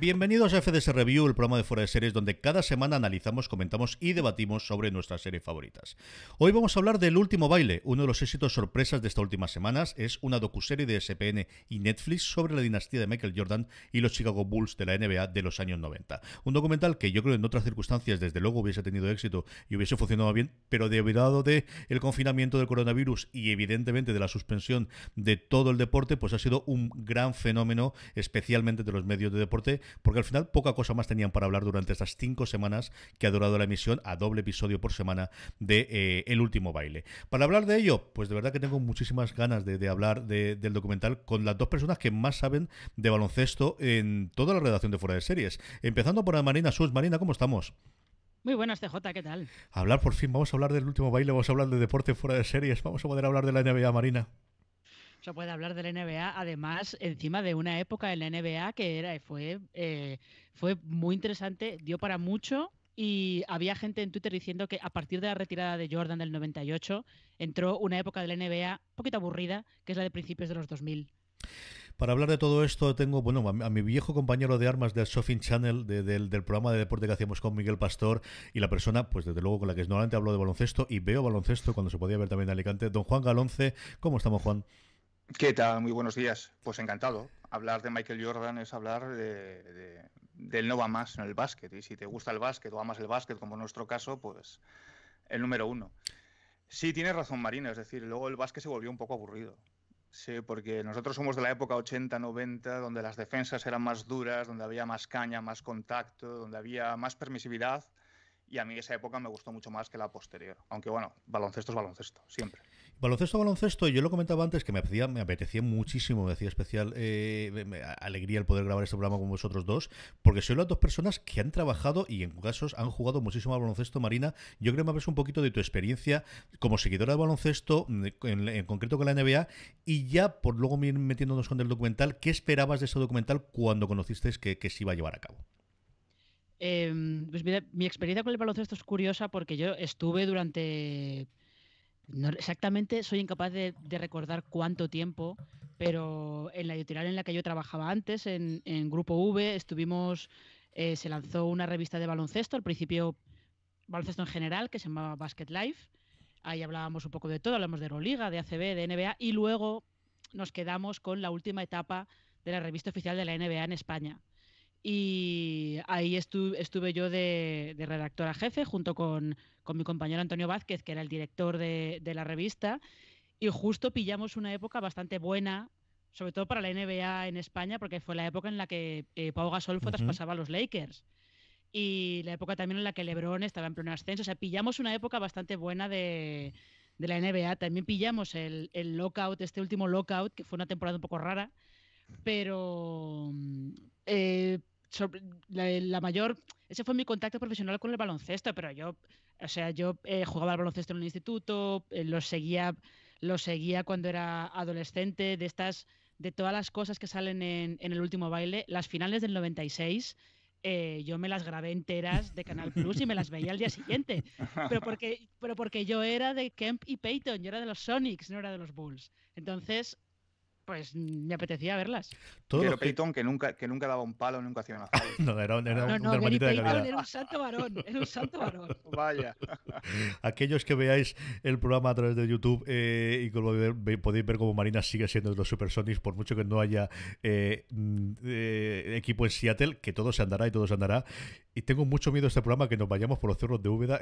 Bienvenidos a FDS Review, el programa de fuera de series donde cada semana analizamos, comentamos y debatimos sobre nuestras series favoritas. Hoy vamos a hablar del último baile, uno de los éxitos sorpresas de estas últimas semanas. Es una docuserie de SPN y Netflix sobre la dinastía de Michael Jordan y los Chicago Bulls de la NBA de los años 90. Un documental que yo creo en otras circunstancias desde luego hubiese tenido éxito y hubiese funcionado bien, pero debido de el confinamiento del coronavirus y evidentemente de la suspensión de todo el deporte, pues ha sido un gran fenómeno, especialmente de los medios de deporte porque al final poca cosa más tenían para hablar durante estas cinco semanas que ha durado la emisión a doble episodio por semana de eh, El último baile. Para hablar de ello, pues de verdad que tengo muchísimas ganas de, hablar del documental con las dos personas que más saben de baloncesto en toda la redacción de Fuera de Series. Empezando por Marina Sus. Marina, ¿cómo estamos? Muy buenas, CJ, ¿qué tal? Hablar por fin, vamos a hablar del último baile, vamos a hablar de deporte fuera de series, vamos a poder hablar de la NBA Marina se puede hablar del NBA, además, encima de una época del NBA que era, fue, eh, fue muy interesante, dio para mucho. Y había gente en Twitter diciendo que a partir de la retirada de Jordan del 98 entró una época de la NBA un poquito aburrida, que es la de principios de los 2000. Para hablar de todo esto tengo bueno, a, mi viejo compañero de armas del Sofin Channel, del, programa de deporte que hacíamos con Miguel Pastor, y la persona, pues desde luego, con la que normalmente hablo de baloncesto, y veo baloncesto cuando se podía ver también en Alicante, don Juan Galonce. ¿Cómo estamos, Juan? ¿Qué tal? Muy buenos días. Pues encantado. Hablar de Michael Jordan es hablar de, del no va más en el básquet. Y si te gusta el básquet o amas el básquet, como en nuestro caso, pues el número uno. Sí, tienes razón, Marina. Es decir, luego el básquet se volvió un poco aburrido. Sí, porque nosotros somos de la época 80-90, donde las defensas eran más duras, donde había más caña, más contacto, donde había más permisividad. Y a mí esa época me gustó mucho más que la posterior. Aunque bueno, baloncesto es baloncesto, siempre. Baloncesto, baloncesto, yo lo comentaba antes que me apetecía, muchísimo, me hacía especial eh, alegría el poder grabar este programa con vosotros dos, porque sois las dos personas que han trabajado y en casos han jugado muchísimo al baloncesto, Marina. Yo creo que me un poquito de tu experiencia como seguidora de baloncesto, mm, en, concreto con la NBA, y ya por luego metiéndonos con el documental, ¿qué esperabas de ese documental cuando conociste que, se iba a llevar a cabo? Em, pues mira, mi experiencia con el baloncesto es curiosa porque yo estuve durante no, exactamente soy incapaz de, recordar cuánto tiempo, pero en la editorial en la que yo trabajaba antes, en, Grupo V, estuvimos, eh, se lanzó una revista de baloncesto, al principio baloncesto en general, que se llamaba Basket Life. Ahí hablábamos un poco de todo, hablamos de Euroliga, de ACB, de NBA, y luego nos quedamos con la última etapa de la revista oficial de la NBA en España, y ahí estuve yo de, redactora jefe junto con, con, mi compañero Antonio Vázquez, que era el director de, de la revista. Y justo pillamos una época bastante buena sobre todo para la NBA en España, porque fue la época en la que eh, Pau Gasol fue traspasaba a los Lakers. Y la época también en la que LeBron estaba en pleno ascenso. O sea, pillamos una época bastante buena de, de la NBA. También pillamos el, lockout, este último lockout, que fue una temporada un poco rara. Pero mm, eh, la, la, mayor, ese fue mi contacto profesional con el baloncesto, pero yo, o sea, yo eh, jugaba al baloncesto en un instituto, eh, lo seguía, lo seguía cuando era adolescente, de estas, de todas las cosas que salen en, el último baile, las finales del 96. Eh, yo me las grabé enteras de Canal Plus y me las veía al día siguiente. Pero porque, pero porque yo era de Kemp y Peyton, yo era de los Sonics, no era de los Bulls. Entonces, pues mm, me apetecía verlas. pero que... Peyton, que nunca, que nunca daba un palo, nunca hacía una no, era, era no, no, era un santo varón, era un santo varón. Vaya. Aquellos que veáis el programa a través de YouTube eh, y podéis ver como Marina sigue siendo de los Supersonics, por mucho que no haya eh, mm, eh, equipo en Seattle, que todo se andará y todo se andará. Y tengo mucho miedo a este programa que nos vayamos por los cerros de Úbeda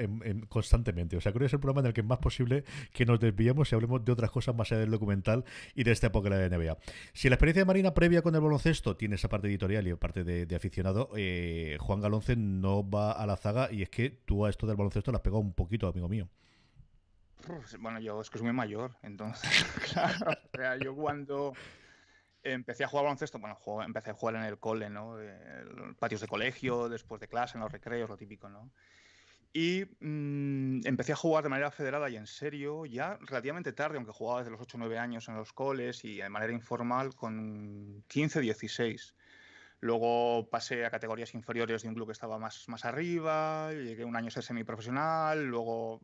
constantemente. O sea, creo que es el programa en el que es más posible que nos desviemos y hablemos de otras cosas más allá del documental y de esta época de la NBA. Si la experiencia de Marina previa con el baloncesto tiene esa parte editorial y parte de, aficionado, eh, Juan Galonce no va a la zaga y es que tú a esto del baloncesto la has pegado un poquito, amigo mío. Bueno, yo es que soy muy mayor, entonces, claro. O sea, yo cuando Empecé a jugar baloncesto, bueno, empecé a jugar en el cole, ¿no? Eh, en patios de colegio, después de clase, en los recreos, lo típico, ¿no? Y mm, empecé a jugar de manera federada y en serio ya relativamente tarde, aunque jugaba desde los 8 o 9 años en los coles y de manera informal con 15 16. Luego pasé a categorías inferiores de un club que estaba más, más arriba, llegué un año a ser semiprofesional, luego,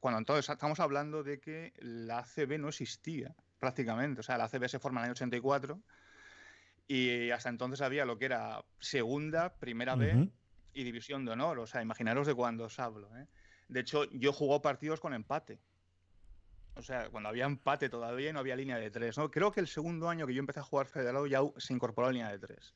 cuando entonces estamos hablando de que la ACB no existía prácticamente. O sea, la CB se forma en el año 84 y hasta entonces había lo que era segunda, primera B y división de honor. O sea, imaginaros de cuando os hablo. ¿eh? De hecho, yo jugó partidos con empate. O sea, cuando había empate todavía no había línea de tres. ¿no? Creo que el segundo año que yo empecé a jugar federado ya se incorporó línea de tres.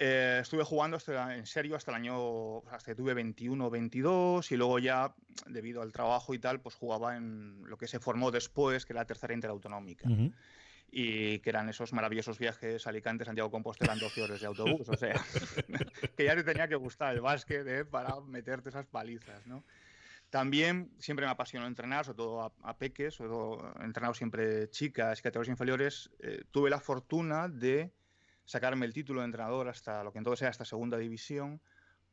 Eh, estuve jugando este en serio hasta el año, hasta que tuve 21 o 22 y luego ya, debido al trabajo y tal, pues jugaba en lo que se formó después, que era la tercera interautonómica. Y que eran esos maravillosos viajes a Alicante, Santiago Compostela en 12 horas de autobús. O sea, que ya te tenía que gustar el básquet ¿eh? para meterte esas palizas, También siempre me apasionó entrenar, sobre todo a, a peques, sobre entrenado siempre chicas y categorías inferiores. Eh, tuve la fortuna de sacarme el título de entrenador hasta lo que entonces era hasta segunda división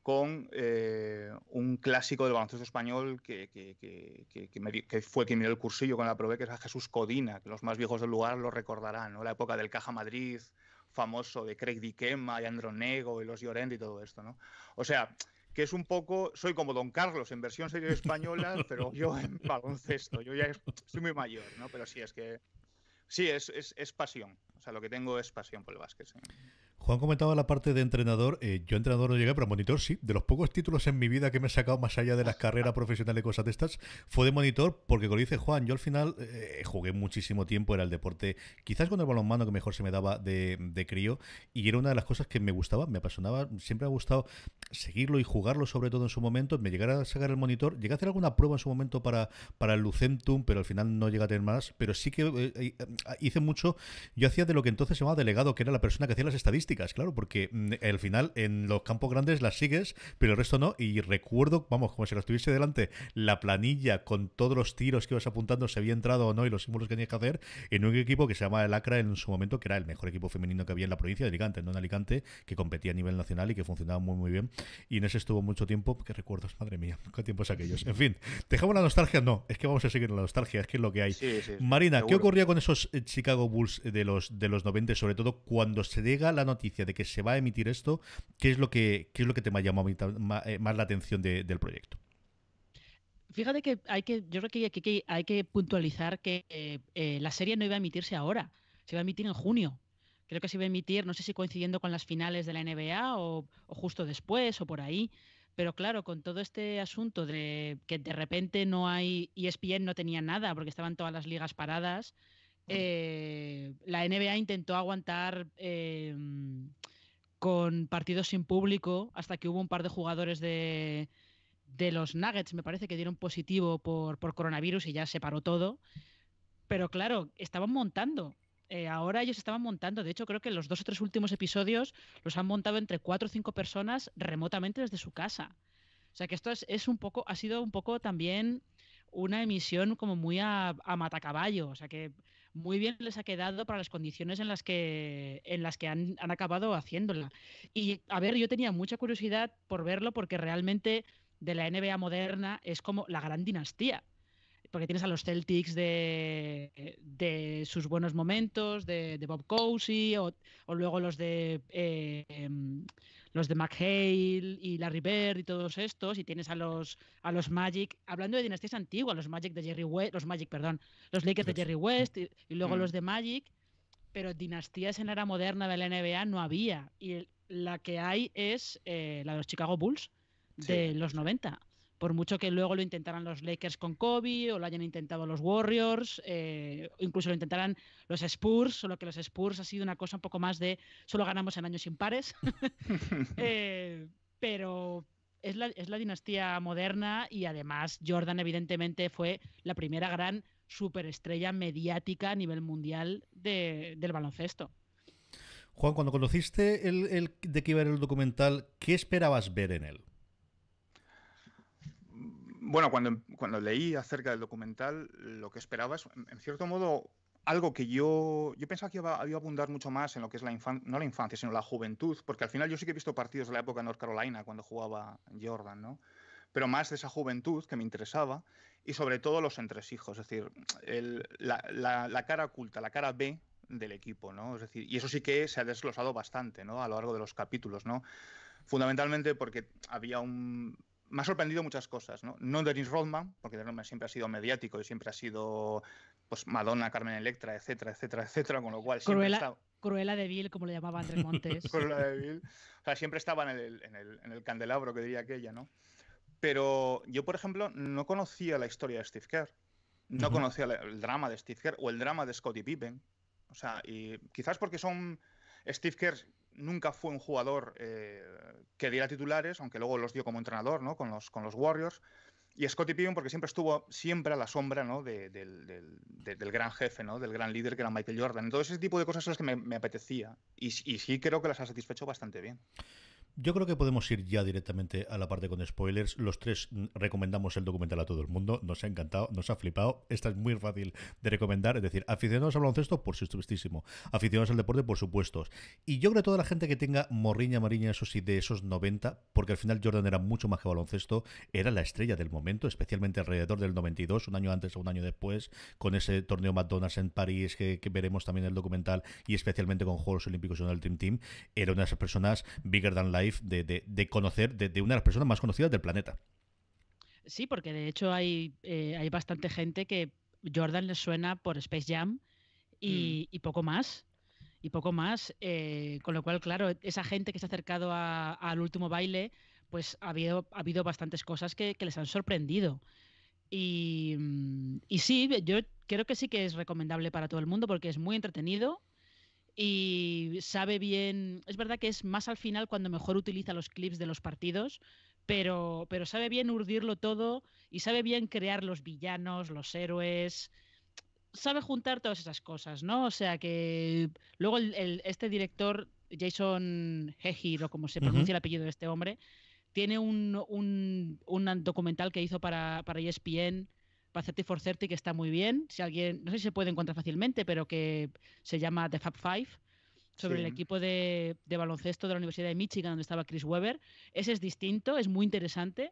con eh, un clásico del baloncesto español que, que, que, que fue quien me dio el cursillo cuando la probé, que es a Jesús Codina, que los más viejos del lugar lo recordarán, ¿no? la época del Caja Madrid, famoso de Craig Diquema y Andronego y los Llorente y todo esto. ¿no? O sea, que es un poco, soy como Don Carlos en versión serie española, pero yo en baloncesto, yo ya soy muy mayor, ¿no? pero sí, es que Sí, es, es, pasión. O sea, lo que tengo es pasión por el básquet. Juan comentaba la parte de entrenador. Eh, yo entrenador no llegué, pero monitor sí. De los pocos títulos en mi vida que me he sacado más allá de las carreras profesionales y cosas de estas, fue de monitor, porque como dice Juan, yo al final eh, jugué muchísimo tiempo, era el deporte, quizás con el balonmano que mejor se me daba de, crío, y era una de las cosas que me gustaba, me apasionaba, siempre me ha gustado seguirlo y jugarlo sobre todo en su momento. Me llegara a sacar el monitor, llegué a hacer alguna prueba en su momento para, para el Lucentum, pero al final no llegué a tener más, pero sí que eh, hice mucho, yo hacía de lo que entonces se llamaba delegado, que era la persona que hacía las estadísticas claro, porque mm, al final en los campos grandes las sigues, pero el resto no. Y recuerdo, vamos, como si lo estuviese delante, la planilla con todos los tiros que ibas apuntando, si había entrado o no y los símbolos que tenías que hacer, en un equipo que se llama el Acra en su momento, que era el mejor equipo femenino que había en la provincia de Alicante, no en Alicante, que competía a nivel nacional y que funcionaba muy, muy bien. Y en ese estuvo mucho tiempo, que recuerdos, madre mía, qué tiempos aquellos. En fin, ¿dejamos la nostalgia? No, es que vamos a seguir en la nostalgia, es que es lo que hay. Marina, ¿qué ocurría con esos eh, Chicago Bulls eh, de los, de los 90, sobre todo cuando se llega la noticia? de que se va a emitir esto, ¿qué es lo que, es lo que te me ha llamado eh, más la atención del proyecto? Fíjate que hay que, yo creo que, que hay que puntualizar que eh, eh, la serie no iba a emitirse ahora, se iba a emitir en junio. Creo que se iba a emitir, no sé si coincidiendo con las finales de la NBA o, justo después o por ahí. Pero claro, con todo este asunto de que de repente no hay, ESPN no tenía nada porque estaban todas las ligas paradas, eh, la NBA intentó aguantar em, con partidos sin público hasta que hubo un par de jugadores de, los Nuggets, me parece, que dieron positivo por, coronavirus y ya se paró todo. Pero claro, estaban montando. Eh, ahora ellos estaban montando. De hecho, creo que los dos o tres últimos episodios los han montado entre cuatro o cinco personas remotamente desde su casa. O sea que esto es, un poco, ha sido un poco también una emisión como muy a, a matacaballo. O sea que muy bien les ha quedado para las condiciones en las que, en las que han, acabado haciéndola. Y a ver, yo tenía mucha curiosidad por verlo porque realmente de la NBA moderna es como la gran dinastía porque tienes a los Celtics de, eh, sus buenos momentos, de, Bob Cousy, o, luego los de eh, em, los de McHale y Larry Bird y todos estos, y tienes a los, a los Magic, hablando de dinastías antiguas, los Magic de Jerry West, los Magic, perdón, los Lakers de Jerry West y, luego mm. los de Magic, pero dinastías en era moderna de la NBA no había, y la que hay es eh, la de los Chicago Bulls de los 90 por mucho que luego lo intentaran los Lakers con Kobe o lo hayan intentado los Warriors, eh, o incluso lo intentaran los Spurs, solo que los Spurs ha sido una cosa un poco más de solo ganamos en años impares. Eh, pero es la, dinastía moderna y además Jordan evidentemente fue la primera gran superestrella mediática a nivel mundial del baloncesto. Juan, cuando conociste el, de que iba a ver el documental, ¿qué esperabas ver en él? bueno, cuando, em, cuando leí acerca del documental, lo que esperaba es, en cierto modo, algo que yo, yo pensaba que iba, a abundar mucho más en lo que es la infancia, no la infancia, sino la juventud, porque al final yo sí que he visto partidos de la época de North Carolina cuando jugaba Jordan, ¿no? Pero más de esa juventud que me interesaba y sobre todo los entresijos, es decir, la, la, la, cara oculta, la cara B del equipo, ¿no? Es decir, y eso sí que se ha desglosado bastante, ¿no? A lo largo de los capítulos, ¿no? Fundamentalmente porque había un me ha sorprendido muchas cosas, ¿no? No Dennis Rodman, porque Dennis Rodman siempre ha sido mediático y siempre ha sido pues Madonna, Carmen Electra, etcétera, etcétera, etcétera, con lo cual siempre Cruella, de Vil, como le llamaba Andrés Montes. cruela de Vil. O sea, siempre estaba en el, en, el, en el, candelabro, que diría aquella, ¿no? Pero yo, por ejemplo, no conocía la historia de Steve Kerr. No conocía el drama de Steve Kerr o el drama de Scottie Pippen. O sea, y quizás porque son... Steve Kerr nunca fue un jugador eh, que diera titulares, aunque luego los dio como entrenador, ¿no? Con los, con los Warriors. Y Scottie Pippen, porque siempre estuvo siempre a la sombra ¿no? del, gran jefe, ¿no? del gran líder que era Michael Jordan. Todo ese tipo de cosas son las que me, apetecía. Y, y, sí creo que las ha satisfecho bastante bien. Yo creo que podemos ir ya directamente a la parte con spoilers. Los tres mm, recomendamos el documental a todo el mundo. Nos ha encantado, nos ha flipado. Esta es muy fácil de recomendar. Es decir, aficionados al baloncesto, por supuestísimo. Aficionados al deporte, por supuesto. Y yo creo que toda la gente que tenga morriña mariña, eso sí, de esos 90, porque al final Jordan era mucho más que baloncesto, era la estrella del momento, especialmente alrededor del 92, un año antes o un año después, con ese torneo McDonald's en París que, veremos también en el documental y especialmente con Juegos Olímpicos en el Team Team. Era una de esas personas bigger than life de, conocer, de, una de las personas más conocidas del planeta. Sí, porque de hecho hay, eh, hay bastante gente que Jordan les suena por Space Jam mm. y, poco más. Y poco más. Eh, con lo cual, claro, esa gente que se ha acercado al último baile, pues ha habido, ha habido bastantes cosas que, les han sorprendido. Y, mm, y, sí, yo creo que sí que es recomendable para todo el mundo porque es muy entretenido, y sabe bien, es verdad que es más al final cuando mejor utiliza los clips de los partidos, pero, pero sabe bien urdirlo todo y sabe bien crear los villanos, los héroes, sabe juntar todas esas cosas, ¿no? O sea que luego este director, Jason Hegir, o como se pronuncia el apellido de este hombre, tiene un, un, un documental que hizo para, para ESPN for 30, que está muy bien. Si alguien, no sé si se puede encontrar fácilmente, pero que se llama The Fab Five, sobre el equipo de, baloncesto de la Universidad de Michigan, donde estaba Chris Webber. Ese es distinto, es muy interesante,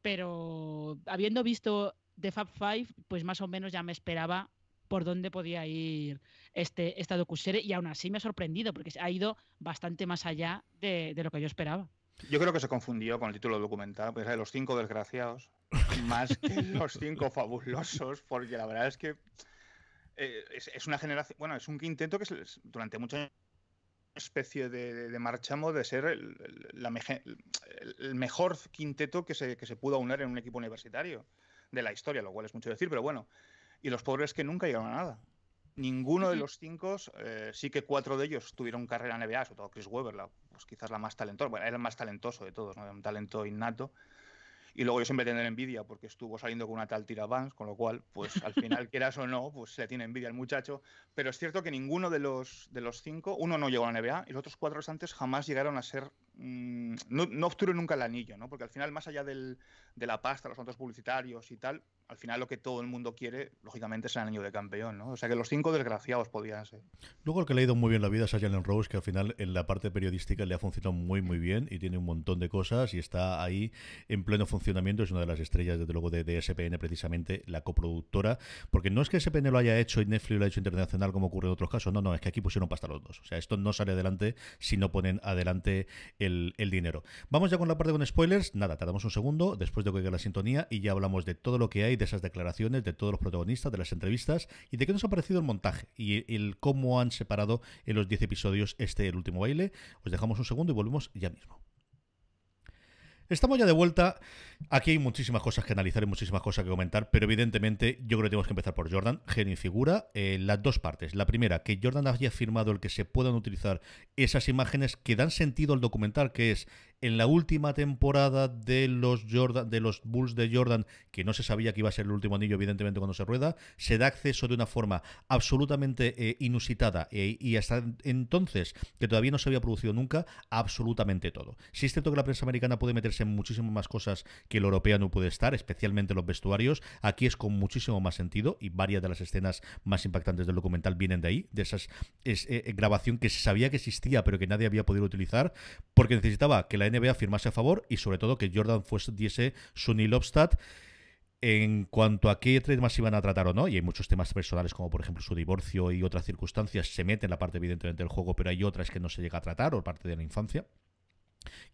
pero habiendo visto The Fab Five, pues más o menos ya me esperaba por dónde podía ir este, esta docuserie y aún así me ha sorprendido porque ha ido bastante más allá de, lo que yo esperaba. Yo creo que se confundió con el título documental, pues de los cinco desgraciados, más que los cinco fabulosos, porque la verdad es que eh, es, una generación, bueno, es un quinteto que es, durante muchos años especie de, de, de, marchamo de ser el, el, mejor quinteto que se, que se pudo unir en un equipo universitario de la historia, lo cual es mucho decir, pero bueno. Y los pobres que nunca llegaron a nada. Ninguno de los cinco, eh, sí que cuatro de ellos tuvieron carrera en NBA, sobre todo Chris Webber, pues quizás la más talentosa, bueno, era el más talentoso de todos, un talento innato. Y luego yo siempre tener envidia porque estuvo saliendo con una tal tira Banks con lo cual, pues al final, quieras o no, pues se le tiene envidia el muchacho. Pero es cierto que ninguno de los, de los cinco, uno no llegó a la NBA y los otros cuatro restantes jamás llegaron a ser Mm, no, no, nunca el anillo, ¿no? Porque al final, más allá de la pasta, los otros publicitarios y tal, al final lo que todo el mundo quiere, lógicamente, es el anillo de campeón, ¿no? O sea que los cinco desgraciados podían ser. Luego el que le ha ido muy bien la vida es a Jalen Rose, que al final en la parte periodística le ha funcionado muy, muy bien y tiene un montón de cosas y está ahí en pleno funcionamiento. Es una de las estrellas, desde luego, de, SPN, precisamente, la coproductora. Porque no es que SPN lo haya hecho y Netflix lo haya hecho internacional, como ocurre en otros casos. No, no, es que aquí pusieron pasta los dos. O sea, esto no sale adelante si no ponen adelante el, dinero. Vamos ya con la parte con spoilers. Nada, tardamos un segundo después de que la sintonía y ya hablamos de todo lo que hay, de esas declaraciones, de todos los protagonistas, de las entrevistas y de qué nos ha parecido el montaje y el cómo han separado en los 10 episodios este el último baile. Os dejamos un segundo y volvemos ya mismo. Estamos ya de vuelta. Aquí hay muchísimas cosas que analizar y muchísimas cosas que comentar, pero evidentemente yo creo que tenemos que empezar por Jordan, genio y figura. Eh, las dos partes. La primera, que Jordan haya firmado el que se puedan utilizar esas imágenes que dan sentido al documental, que es en la última temporada de los, de los Bulls de Jordan, que no se sabía que iba a ser el último anillo, evidentemente, cuando se rueda, se da acceso de una forma absolutamente eh, inusitada eh, y hasta entonces, que todavía no se había producido nunca, absolutamente todo. Si es cierto que la prensa americana puede meterse en muchísimas más cosas que el europea no puede estar, especialmente los vestuarios, aquí es con muchísimo más sentido y varias de las escenas más impactantes del documental vienen de ahí, de esa eh, grabación que se sabía que existía pero que nadie había podido utilizar porque necesitaba que la NBA firmase a favor y sobre todo que Jordan fuese, diese su Neil en cuanto a qué tres más iban a tratar o no, y hay muchos temas personales como por ejemplo su divorcio y otras circunstancias, se mete en la parte evidentemente del juego, pero hay otras que no se llega a tratar o parte de la infancia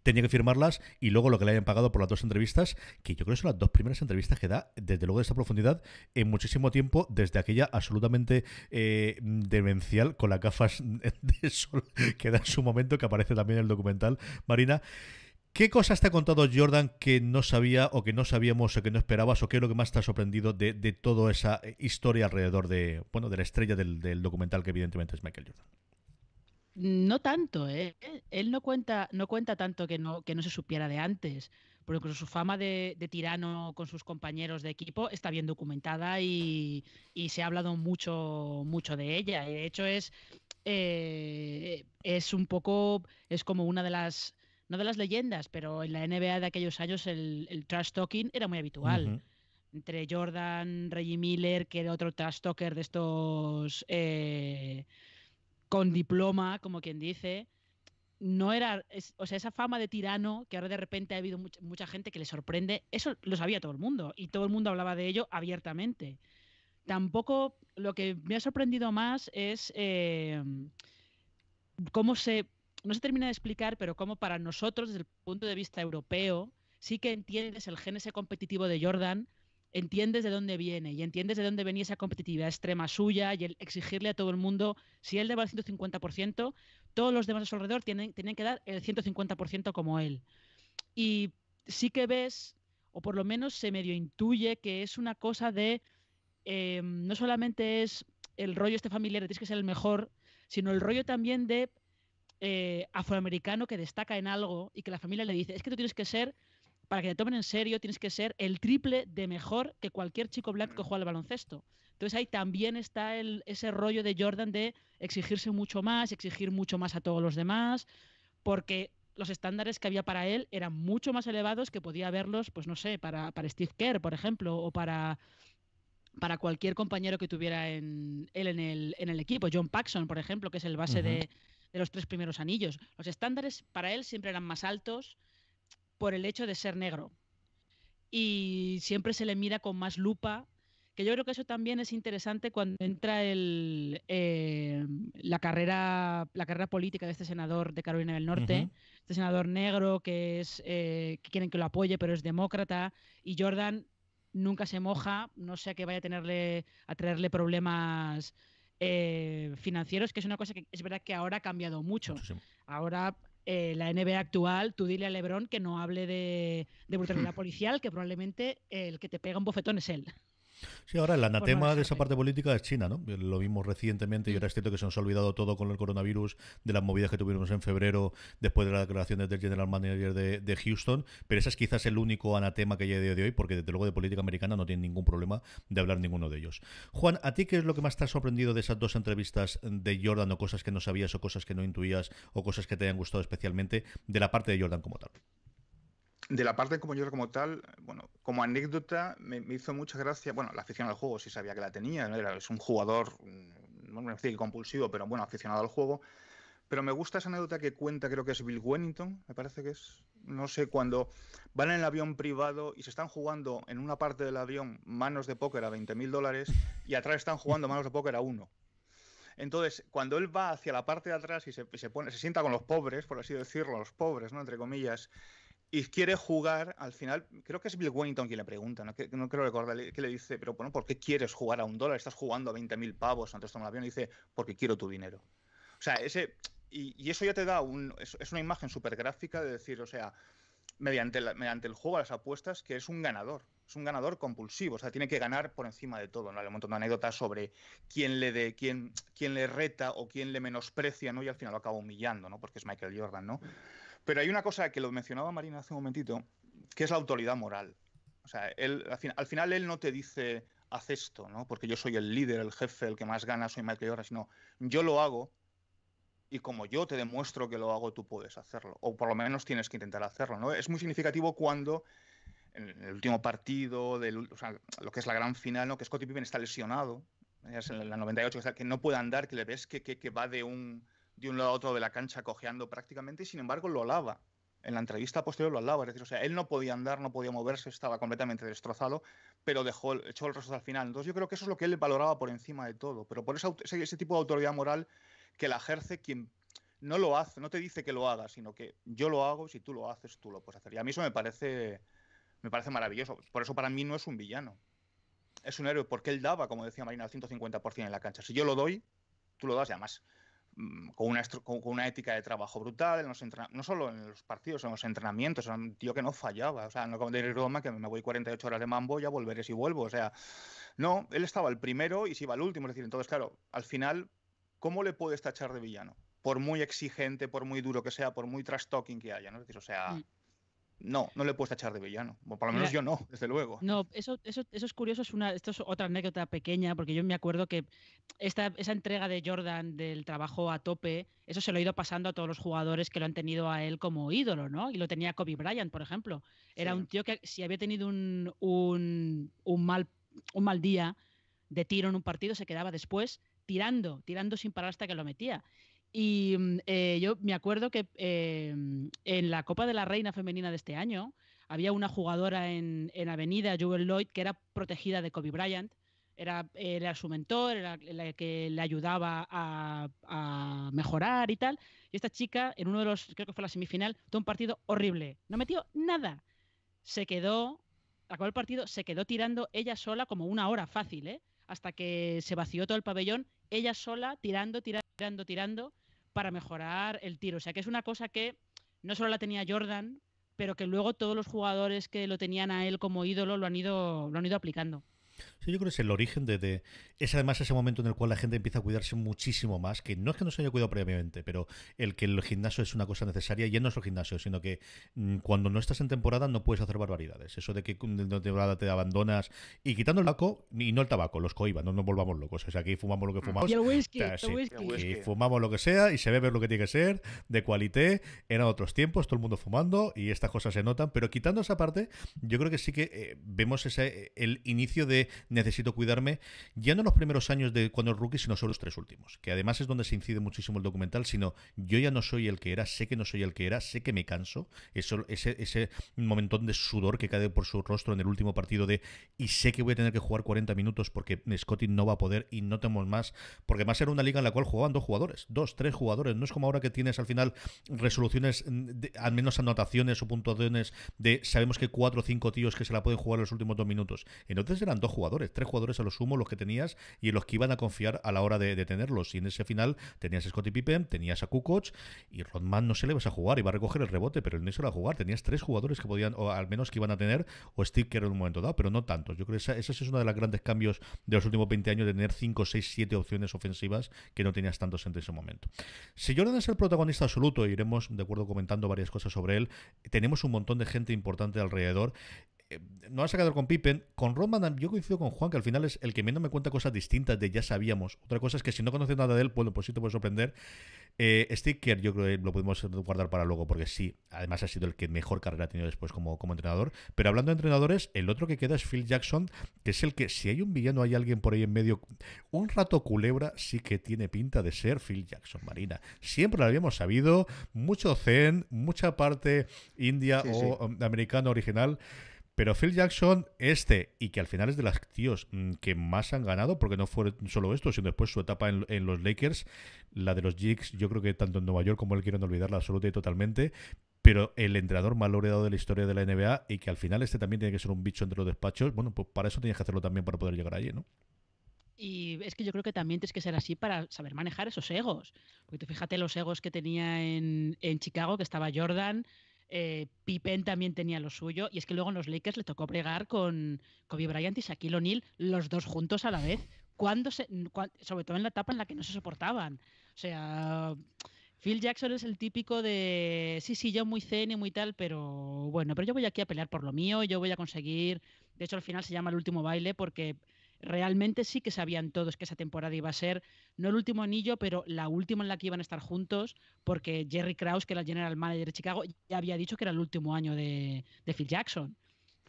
tenía que firmarlas y luego lo que le hayan pagado por las dos entrevistas, que yo creo que son las dos primeras entrevistas que da, desde luego de esta profundidad, en muchísimo tiempo, desde aquella absolutamente eh, demencial con las gafas de sol que da en su momento, que aparece también en el documental, Marina. ¿Qué cosas te ha contado Jordan que no sabía o que no sabíamos o que no esperabas o qué es lo que más te ha sorprendido de, toda esa eh, historia alrededor de, bueno, de la estrella del documental que evidentemente es Michael Jordan? No tanto, ¿eh? Él no cuenta, no cuenta tanto que no, que no se supiera de antes, porque incluso su fama de, tirano con sus compañeros de equipo está bien documentada y, se ha hablado mucho, mucho de ella. de hecho, es, eh, es un poco, es como una de las, no de las leyendas, pero en la NBA de aquellos años el, trash talking era muy habitual. entre Jordan, Reggie Miller, que era otro trash talker de estos eh, con diploma, como quien dice, no era, o sea, esa fama de tirano que ahora de repente ha habido mucha, gente que le sorprende, eso lo sabía todo el mundo y todo el mundo hablaba de ello abiertamente. Tampoco lo que me ha sorprendido más es eh, cómo se, no se termina de explicar, pero cómo para nosotros desde el punto de vista europeo sí que entiendes el gen competitivo de Jordan entiendes de dónde viene y entiendes de dónde venía esa competitividad extrema suya y el exigirle a todo el mundo, si él le va al 150%, todos los demás a su alrededor tienen, tienen que dar el 150% como él. Y sí que ves, o por lo menos se medio intuye, que es una cosa de, em, no solamente es el rollo este familiar, de tienes que ser el mejor, sino el rollo también de eh, afroamericano que destaca en algo y que la familia le dice, es que tú tienes que ser para que te tomen en serio tienes que ser el triple de mejor que cualquier chico blanco que juega al baloncesto. Entonces ahí también está ese rollo de Jordan de exigirse mucho más, exigir mucho más a todos los demás, porque los estándares que había para él eran mucho más elevados que podía haberlos, pues no sé, para, Steve Kerr, por ejemplo, o para, cualquier compañero que tuviera en, él en el, equipo. John Paxson, por ejemplo, que es el base de los tres primeros anillos. Los estándares para él siempre eran más altos por el hecho de ser negro. Y siempre se le mira con más lupa, que yo creo que eso también es interesante cuando entra el, eh, la, carrera, la carrera política de este senador de Carolina del Norte, este senador negro que, es, eh, que quieren que lo apoye, pero es demócrata, y Jordan nunca se moja, no sea que vaya a, tenerle, a traerle problemas eh, financieros, que es una cosa que es verdad que ahora ha cambiado mucho. Ahora eh, la NBA actual, tú dile a Lebron que no hable de, de brutalidad policial, que probablemente el que te pega un bofetón es él. Sí, ahora el anatema de esa parte política es China, ¿no? Lo vimos recientemente y ahora mm. es cierto que se nos ha olvidado todo con el coronavirus, de las movidas que tuvimos en febrero después de las declaraciones del general manager de, Houston, pero ese es quizás el único anatema que hay a día de hoy, porque desde luego de política americana no tiene ningún problema de hablar ninguno de ellos. Juan, ¿a ti qué es lo que más te ha sorprendido de esas dos entrevistas de Jordan o cosas que no sabías o cosas que no intuías o cosas que te hayan gustado especialmente de la parte de Jordan como tal? de la parte de yo como tal, bueno, como anécdota, me, hizo mucha gracia, bueno, la afición al juego sí sabía que la tenía, es un jugador, mm, no me decir compulsivo, pero bueno, aficionado al juego. Pero me gusta esa anécdota que cuenta, creo que es Bill Wellington, me parece que es, no sé, cuando van en el avión privado y se están jugando en una parte del avión manos de póker a 20.000 mil dólares y atrás están jugando manos de póker a uno. Entonces, cuando él va hacia la parte de atrás y se, pone, se sienta con los pobres, por así decirlo, los pobres, ¿no? Entre comillas, y quiere jugar, al final, creo que es Bill Wellington quien le pregunta, no, que, no creo recordar que le dice, pero bueno, ¿por qué quieres jugar a un dólar? Estás jugando a 20.000 pavos antes de tomar el avión. Y dice, porque quiero tu dinero. O sea, ese, y, y eso ya te da un, es, una imagen súper gráfica de decir, o sea, mediante, mediante el juego a las apuestas, que es un ganador. Es un ganador compulsivo, o sea, tiene que ganar por encima de todo. ¿no? Hay un montón de anécdotas sobre quién le, de, quién, quién le reta o quién le menosprecia, ¿no? Y al final lo acaba humillando, ¿no? Porque es Michael Jordan, ¿no? Pero hay una cosa que lo mencionaba Marina hace un momentito, que es la autoridad moral. O sea, al, final él no te dice, haz esto, ¿no? Porque yo soy el líder, el jefe, el que más gana, soy Michael llora sino yo lo hago y como yo te demuestro que lo hago, tú puedes hacerlo. O por lo menos tienes que intentar hacerlo, ¿no? Es muy significativo cuando en el último partido, del, lo que es la gran final, ¿no? Que Scottie Pippen está lesionado, es en la 98, que no puede andar, que le ves que va de un de un lado a otro de la cancha cojeando prácticamente y sin embargo lo alaba. En la entrevista posterior lo alaba, es decir, o sea, él no podía andar, no podía moverse, estaba completamente destrozado, pero dejó echó el resto al final. Entonces yo creo que eso es lo que él valoraba por encima de todo, pero por ese, tipo de autoridad moral que la ejerce quien no lo hace, no te dice que lo hagas, sino que yo lo hago, si tú lo haces, tú lo puedes hacer. Y a mí eso me parece, me parece maravilloso. Por eso para mí no es un villano. Es un héroe porque él daba, como decía Marina, al 150% en la cancha. Si yo lo doy, tú lo das y además Mm, con una, con una ética de trabajo brutal, no solo en los partidos, en los entrenamientos, era un tío que no fallaba, o sea, no como de Roma, que me voy 48 horas de mambo, ya volveré si vuelvo, o sea, no, él estaba el primero y si iba el último, es decir, entonces, claro, al final, ¿cómo le puedes tachar de villano? Por muy exigente, por muy duro que sea, por muy trash talking que haya, ¿no? Es decir, o sea... Mm. No, no le a echar de villano. por lo menos yo no, desde luego. No, eso, es curioso. Es una, esto es otra anécdota pequeña, porque yo me acuerdo que esta, esa entrega de Jordan del trabajo a tope, eso se lo ha ido pasando a todos los jugadores que lo han tenido a él como ídolo, ¿no? Y lo tenía Kobe Bryant, por ejemplo. Era un tío que si había tenido un, mal, un mal día de tiro en un partido, se quedaba después tirando, tirando sin parar hasta que lo metía. Y mm, eh, yo me acuerdo que em, en la Copa de la Reina Femenina de este año había una jugadora en, Avenida, Jewel Lloyd, que era protegida de Kobe Bryant. Era, su mentor, era la que le ayudaba a, a, mejorar y tal. Y esta chica, en uno de los, creo que fue la semifinal, tuvo un partido horrible. No metió nada. Se quedó, acabó el partido, se quedó tirando ella sola como una hora fácil, ¿eh? hasta que se vació todo el pabellón, ella sola, tirando, tirando, tirando, tirando para mejorar el tiro. O sea que es una cosa que no solo la tenía Jordan, pero que luego todos los jugadores que lo tenían a él como ídolo lo han ido, lo han ido aplicando yo creo que es el origen de, Es además ese momento en el cual la gente empieza a cuidarse muchísimo más, que no es que no se haya cuidado previamente, pero el que el gimnasio es una cosa necesaria, ya no es el gimnasio, sino que mm, cuando no estás en temporada no puedes hacer barbaridades. Eso de que en temporada te abandonas y quitando el tabaco, y no el tabaco, los coibas, no nos volvamos locos. O aquí fumamos lo que mm. fumamos. Y el whisky, fumamos lo que sea y se bebe lo que tiene que ser, de cualité, eran otros tiempos, todo el mundo fumando y estas cosas se notan, pero quitando esa parte, yo creo que sí que eh, vemos ese, eh, el inicio de necesito cuidarme, ya no en los primeros años de cuando es rookie, sino solo los tres últimos, que además es donde se incide muchísimo el documental, sino yo ya no soy el que era, sé que no soy el que era, sé que me canso, eso, ese, ese momentón de sudor que cae por su rostro en el último partido de y sé que voy a tener que jugar 40 minutos porque Scotty no va a poder y no tenemos más, porque más era una liga en la cual jugaban dos jugadores, dos, tres jugadores, no es como ahora que tienes al final resoluciones, al menos anotaciones o puntuaciones de sabemos que cuatro o cinco tíos que se la pueden jugar los últimos dos minutos, entonces eran dos jugadores, tres jugadores a lo sumo los que tenías y los que iban a confiar a la hora de, tenerlos. Y en ese final tenías a Scottie Pippen, tenías a Kukoc y Rodman no se le vas a jugar, iba a recoger el rebote, pero él no iba a jugar. Tenías tres jugadores que podían, o al menos que iban a tener, o Steve que era en un momento dado, pero no tantos. Yo creo que ese es uno de los grandes cambios de los últimos 20 años, de tener 5, 6, 7 opciones ofensivas que no tenías tantos en ese momento. Si Jordan es el protagonista absoluto, iremos de acuerdo comentando varias cosas sobre él, tenemos un montón de gente importante alrededor eh, no ha sacado con Pippen. Con Rodman, yo coincido con Juan, que al final es el que menos me cuenta cosas distintas de ya sabíamos. Otra cosa es que si no conoces nada de él, bueno, pues sí te puede sorprender. Eh, Sticker, yo creo que lo podemos guardar para luego, porque sí, además ha sido el que mejor carrera ha tenido después como, como entrenador. Pero hablando de entrenadores, el otro que queda es Phil Jackson, que es el que, si hay un villano, hay alguien por ahí en medio, un rato culebra, sí que tiene pinta de ser Phil Jackson, Marina. Siempre lo habíamos sabido, mucho zen, mucha parte india o americana original. Pero Phil Jackson, este, y que al final es de las tíos mm, que más han ganado, porque no fue solo esto, sino después su etapa en, los Lakers, la de los Jigs, yo creo que tanto en Nueva York como él quieren olvidarla absoluta y totalmente, pero el entrenador más laureado de la historia de la NBA y que al final este también tiene que ser un bicho entre los despachos, bueno, pues para eso tienes que hacerlo también para poder llegar allí, ¿no? Y es que yo creo que también tienes que ser así para saber manejar esos egos. Porque fíjate los egos que tenía en Chicago, que estaba Jordan, eh, Pippen también tenía lo suyo. Y es que luego en los Lakers le tocó bregar con Kobe Bryant y Shaquille O'Neal, los dos juntos a la vez. Cuando se, sobre todo en la etapa en la que no se soportaban. O sea, Phil Jackson es el típico de, sí, sí, yo muy zen y muy tal, pero bueno, pero yo voy aquí a pelear por lo mío, yo voy a conseguir, de hecho al final se llama el último baile porque realmente sí que sabían todos que esa temporada iba a ser, no el último anillo, pero la última en la que iban a estar juntos, porque Jerry Krause, que era el general manager de Chicago, ya había dicho que era el último año de, Phil Jackson.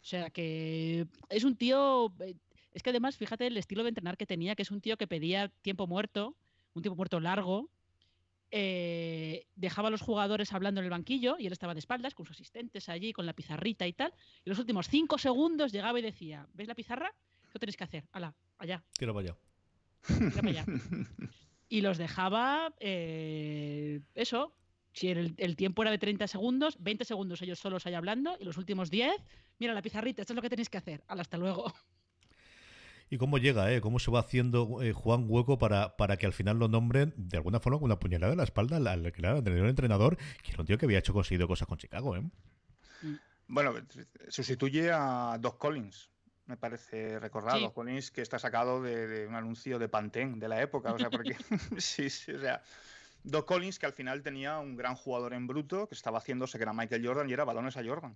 O sea que es un tío, eh, es que además fíjate el estilo de entrenar que tenía, que es un tío que pedía tiempo muerto, un tiempo muerto largo, eh, dejaba a los jugadores hablando en el banquillo y él estaba de espaldas con sus asistentes allí, con la pizarrita y tal. Y los últimos cinco segundos llegaba y decía, ¿ves la pizarra? ¿Qué tenéis que hacer? Ala, allá. Quiero para allá. Quiero para allá. y los dejaba eh, eso. Si el, tiempo era de 30 segundos, 20 segundos ellos solos ahí hablando y los últimos 10, mira la pizarrita, esto es lo que tenéis que hacer. Ala, hasta luego. ¿Y cómo llega, eh? ¿Cómo se va haciendo eh, Juan Hueco para, para que al final lo nombren de alguna forma con una puñalada en la espalda al, entrenador entrenador, que era un tío que había hecho conseguido cosas con Chicago, ¿eh? Bueno, sustituye a Doc Collins me parece recordado. Sí. Collins, que está sacado de, un anuncio de Pantene de la época. O sea, porque. sí, Doc Collins, que al final tenía un gran jugador en bruto, que estaba haciéndose que era Michael Jordan y era balones a Jordan.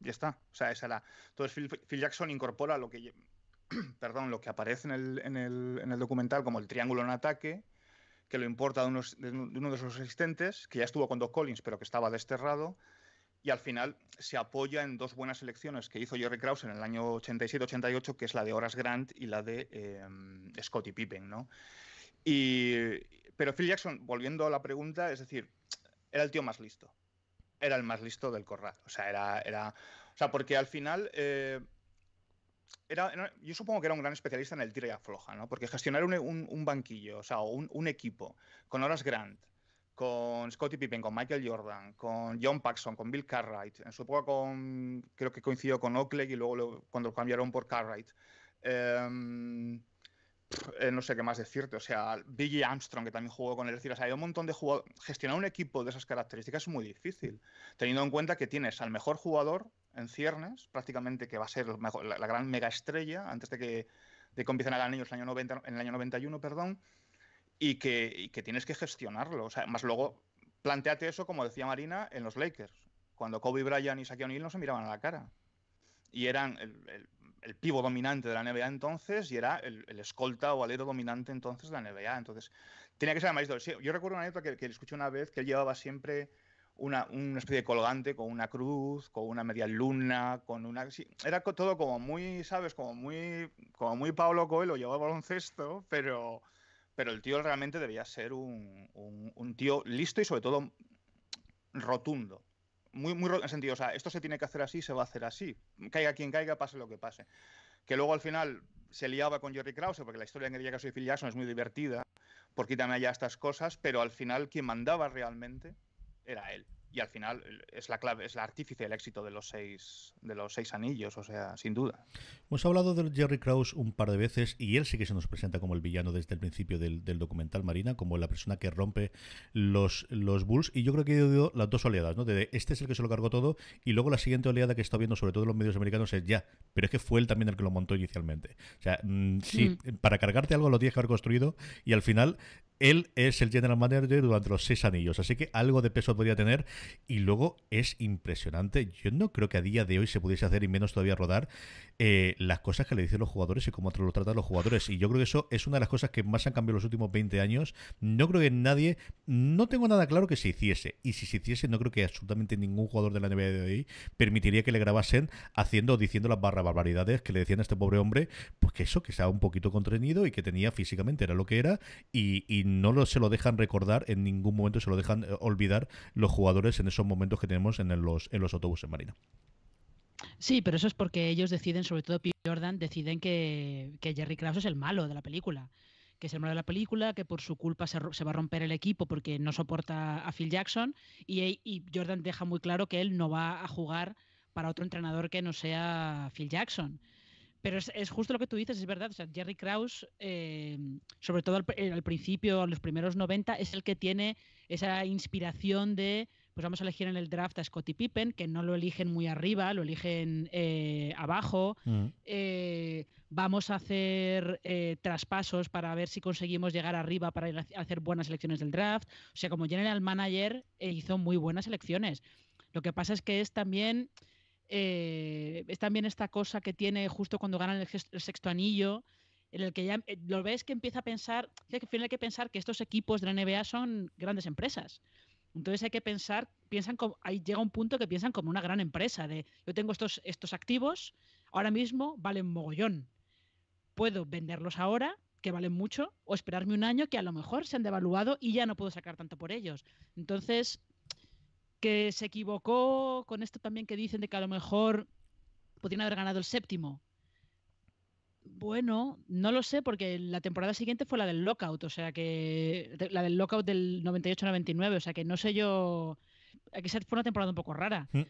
Ya está. O sea, esa Entonces, Phil, Jackson incorpora lo que. Perdón, lo que aparece en el, en, el, en el documental como el triángulo en ataque, que lo importa de, de, uno de sus asistentes, que ya estuvo con Doc Collins, pero que estaba desterrado, y al final se apoya en dos buenas elecciones que hizo Jerry Krause en el año 87-88, que es la de Horace Grant y la de eh, Scottie Pippen, ¿no? Y, pero Phil Jackson, volviendo a la pregunta, es decir, era el tío más listo. Era el más listo del corral. O sea, era. era o sea, porque al final. Eh, era, yo supongo que era un gran especialista en el tira y afloja, ¿no? Porque gestionar un, un, banquillo, o sea, un, un equipo con horas Grant, con Scottie Pippen, con Michael Jordan, con John Paxson, con Bill Cartwright, en su época con, creo que coincidió con Oakley y luego cuando cambiaron por Cartwright. Em, eh, no sé qué más decirte, o sea, Billy Armstrong, que también jugó con él, es decir, o sea, hay un montón de jugadores. Gestionar un equipo de esas características es muy difícil, teniendo en cuenta que tienes al mejor jugador en ciernes, prácticamente que va a ser la, gran mega estrella, antes de que, de a ganar niños en el año 91, perdón, y que, que tienes que gestionarlo. O sea, más luego, planteate eso, como decía Marina, en los Lakers, cuando Kobe Bryant y Shaquille O'Neal no se miraban a la cara. Y eran el, el, pivo dominante de la NBA entonces y era el, escolta o alero dominante entonces de la NBA. Entonces, tenía que ser más Yo recuerdo una anécdota que, que escuché una vez que él llevaba siempre una, especie de colgante con una cruz, con una media luna, con una... era todo como muy, ¿sabes? Como muy, como muy Pablo Coelho, llevaba baloncesto, pero, pero el tío realmente debía ser un, tío listo y sobre todo rotundo. Muy, muy en sentido, o sea, esto se tiene que hacer así, se va a hacer así. Caiga quien caiga, pase lo que pase. Que luego al final se liaba con Jerry Krause, porque la historia en de que soy Phil Jackson es muy divertida, porque también allá estas cosas, pero al final quien mandaba realmente era él y al final es la clave, es la artífice del éxito de los seis de los seis anillos, o sea, sin duda. Hemos hablado de Jerry Krause un par de veces y él sí que se nos presenta como el villano desde el principio del, documental Marina, como la persona que rompe los, los Bulls y yo creo que he oído las dos oleadas, ¿no? De este es el que se lo cargó todo y luego la siguiente oleada que está viendo sobre todo en los medios americanos es ya, pero es que fue él también el que lo montó inicialmente. O sea, mm, sí, para cargarte algo lo tienes que haber construido y al final él es el general manager durante los seis anillos, así que algo de peso podría tener. Y luego es impresionante. Yo no creo que a día de hoy se pudiese hacer y menos todavía rodar eh, las cosas que le dicen los jugadores y cómo lo tratan los jugadores. Y yo creo que eso es una de las cosas que más han cambiado en los últimos 20 años. No creo que nadie, no tengo nada claro que se hiciese. Y si se hiciese, no creo que absolutamente ningún jugador de la NBA de hoy permitiría que le grabasen haciendo o diciendo las barbaridades que le decían a este pobre hombre, pues que eso, que estaba un poquito contenido y que tenía físicamente, era lo que era, y, y no lo, se lo dejan recordar en ningún momento, se lo dejan eh, olvidar los jugadores en esos momentos que tenemos en los, en los autobuses, Marina. Sí, pero eso es porque ellos deciden, sobre todo Pete Jordan, deciden que, que Jerry Krause es el malo de la película que es el malo de la película, que por su culpa se, va a romper el equipo porque no soporta a Phil Jackson e, y, Jordan deja muy claro que él no va a jugar para otro entrenador que no sea Phil Jackson. Pero es, justo lo que tú dices, es verdad. O sea, Jerry Krause, eh, sobre todo al, al, principio, a los primeros 90, es el que tiene esa inspiración de pues vamos a elegir en el draft a Scottie Pippen, que no lo eligen muy arriba, lo eligen eh, abajo. Mm. Eh, vamos a hacer eh, traspasos para ver si conseguimos llegar arriba para hacer buenas elecciones del draft. O sea, como general manager hizo muy buenas elecciones. Lo que pasa es que es también... es también esta cosa que tiene justo cuando ganan el, sexto anillo, en el que ya lo ves que empieza a pensar, que al final hay que pensar que estos equipos de la NBA son grandes empresas. Entonces hay que pensar, piensan como, ahí llega un punto que piensan como una gran empresa, de yo tengo estos, estos activos, ahora mismo valen mogollón, puedo venderlos ahora, que valen mucho, o esperarme un año que a lo mejor se han devaluado y ya no puedo sacar tanto por ellos. Entonces, que se equivocó con esto también que dicen de que a lo mejor podrían haber ganado el séptimo bueno, no lo sé, porque la temporada siguiente fue la del lockout, o sea que. La del lockout del 98-99, o sea que no sé yo. Aquí fue una temporada un poco rara. Mm.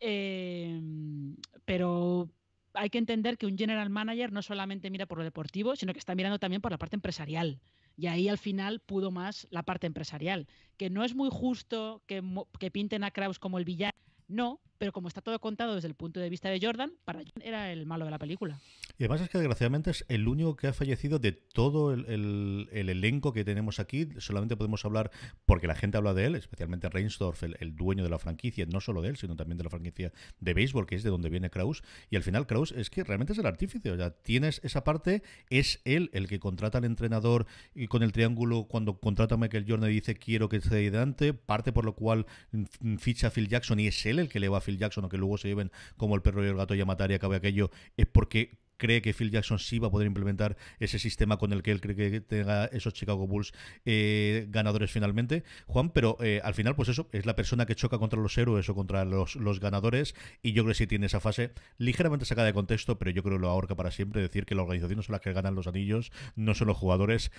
Em, pero hay que entender que un general manager no solamente mira por lo deportivo, sino que está mirando también por la parte empresarial. Y ahí al final pudo más la parte empresarial. Que no es muy justo que, que pinten a Kraus como el villano, no, pero como está todo contado desde el punto de vista de Jordan, para Jordan era el malo de la película. Y además es que desgraciadamente es el único que ha fallecido de todo el, elenco que tenemos aquí. Solamente podemos hablar, porque la gente habla de él, especialmente Reinsdorf, el, dueño de la franquicia, no solo de él, sino también de la franquicia de béisbol, que es de donde viene Kraus. Y al final Kraus es que realmente es el artífice. O sea, tienes esa parte, es él el que contrata al entrenador y con el triángulo cuando contrata a Michael Jordan y dice quiero que esté delante, parte por lo cual mm, ficha a Phil Jackson y es él el que le va a Jackson o que luego se lleven como el perro y el gato y a matar y acabe aquello, es porque cree que Phil Jackson sí va a poder implementar ese sistema con el que él cree que tenga esos Chicago Bulls eh, ganadores finalmente, Juan, pero eh, al final pues eso, es la persona que choca contra los héroes o contra los, ganadores y yo creo que sí tiene esa fase ligeramente sacada de contexto, pero yo creo que lo ahorca para siempre decir que las organizaciones son las que ganan los anillos, no son los jugadores.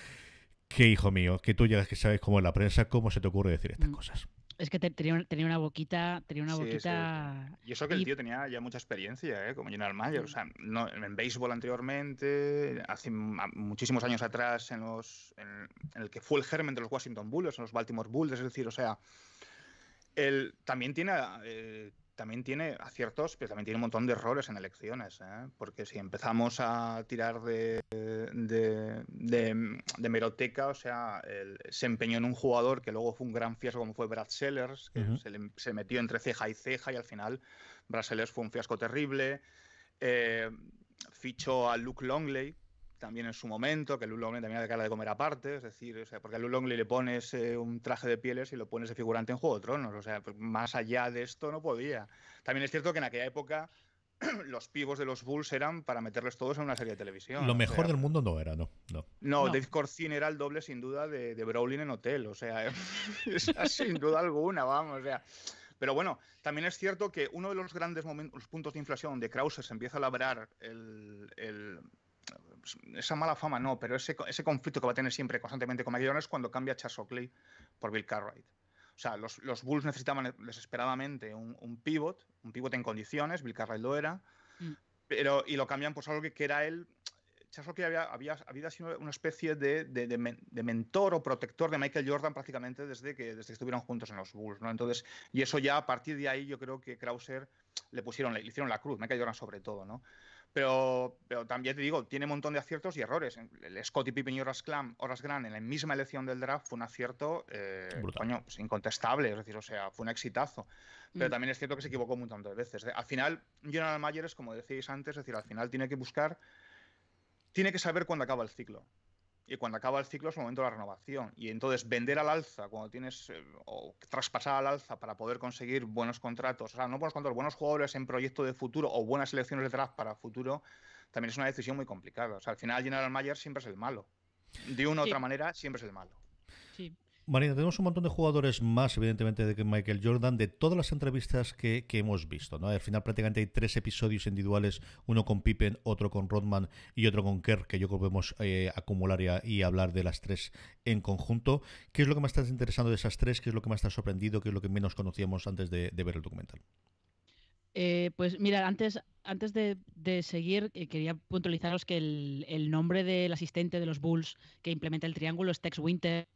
Que hijo mío, que tú llegas que sabes cómo es la prensa, cómo se te ocurre decir estas mm. cosas. Es que tenía, una, tenía, una boquita, tenía una boquita. Y eso que el tío tenía ya mucha experiencia, ¿eh? como General Mayer. O sea, no, en béisbol anteriormente, hace muchísimos años atrás, en los. En, el que fue el germen de los Washington Bulls, en los Baltimore Bulls, es decir, o sea. Él también tiene eh, también tiene aciertos, pero también tiene un montón de errores en elecciones, ¿eh? porque si empezamos a tirar de, de, meroteca, o sea, se empeñó en un jugador que luego fue un gran fiasco como fue Brad Sellers, que se, metió entre ceja y ceja y al final Brad Sellers fue un fiasco terrible. Eh, fichó a Luke Longley, también en su momento, que Lou Longley también había cara de comer aparte, es decir, o sea, porque a Lou le pones eh, un traje de pieles y lo pones de figurante en Juego de Tronos, o sea, pues más allá de esto no podía. También es cierto que en aquella época los pibos de los Bulls eran para meterles todos en una serie de televisión. Lo mejor del mundo no era, no. No, no, Dave era el doble sin duda de, de Brolin en Hotel, o sea, sin duda alguna, vamos, o sea. Pero bueno, también es cierto que uno de los grandes momentos, los puntos de inflación donde Krauser se empieza a labrar el, esa mala fama no, pero ese, conflicto que va a tener siempre constantemente con Mike es cuando cambia a Charles por Bill Cartwright. O sea, los, Bulls necesitaban desesperadamente un, un, pivot, un pivot en condiciones, Bill Cartwright lo era, mm. pero, y lo cambian por algo que, que era él. Charles Oakley había, había, sido una especie de, mentor o protector de Michael Jordan prácticamente desde que, desde estuvieron juntos en los Bulls, ¿no? Entonces, y eso ya a partir de ahí yo creo que Krauser le pusieron, le, hicieron la cruz, Michael Jordan sobre todo, ¿no? Pero, pero también te digo, tiene un montón de aciertos y errores. El Scotty Pippen y Horace, Gran en la misma elección del draft fue un acierto eh, pues incontestable, es decir, o sea, fue un exitazo. Pero mm. también es cierto que se equivocó un montón de veces. Al final, Jonathan Mayer es como decíais antes, es decir, al final tiene que buscar, tiene que saber cuándo acaba el ciclo y cuando acaba el ciclo es el momento de la renovación. Y entonces vender al alza cuando tienes eh, o traspasar al alza para poder conseguir buenos contratos, o sea, no buenos contratos, buenos jugadores en proyecto de futuro o buenas selecciones de draft para futuro, también es una decisión muy complicada. O sea, al final General Mayer siempre es el malo. De una u otra manera, siempre es el malo. Sí, Marina, tenemos un montón de jugadores más, evidentemente, de que Michael Jordan, de todas las entrevistas que, hemos visto. ¿no? Al final prácticamente hay tres episodios individuales, uno con Pippen, otro con Rodman y otro con Kerr, que yo creo que podemos eh, acumular y, hablar de las tres en conjunto. ¿Qué es lo que más te estás interesando de esas tres? ¿Qué es lo que más te ha sorprendido? ¿Qué es lo que menos conocíamos antes de, ver el documental? Eh, pues mira, antes, antes de, seguir, eh, quería puntualizaros que el, nombre del asistente de los Bulls que implementa el triángulo es Tex Winter.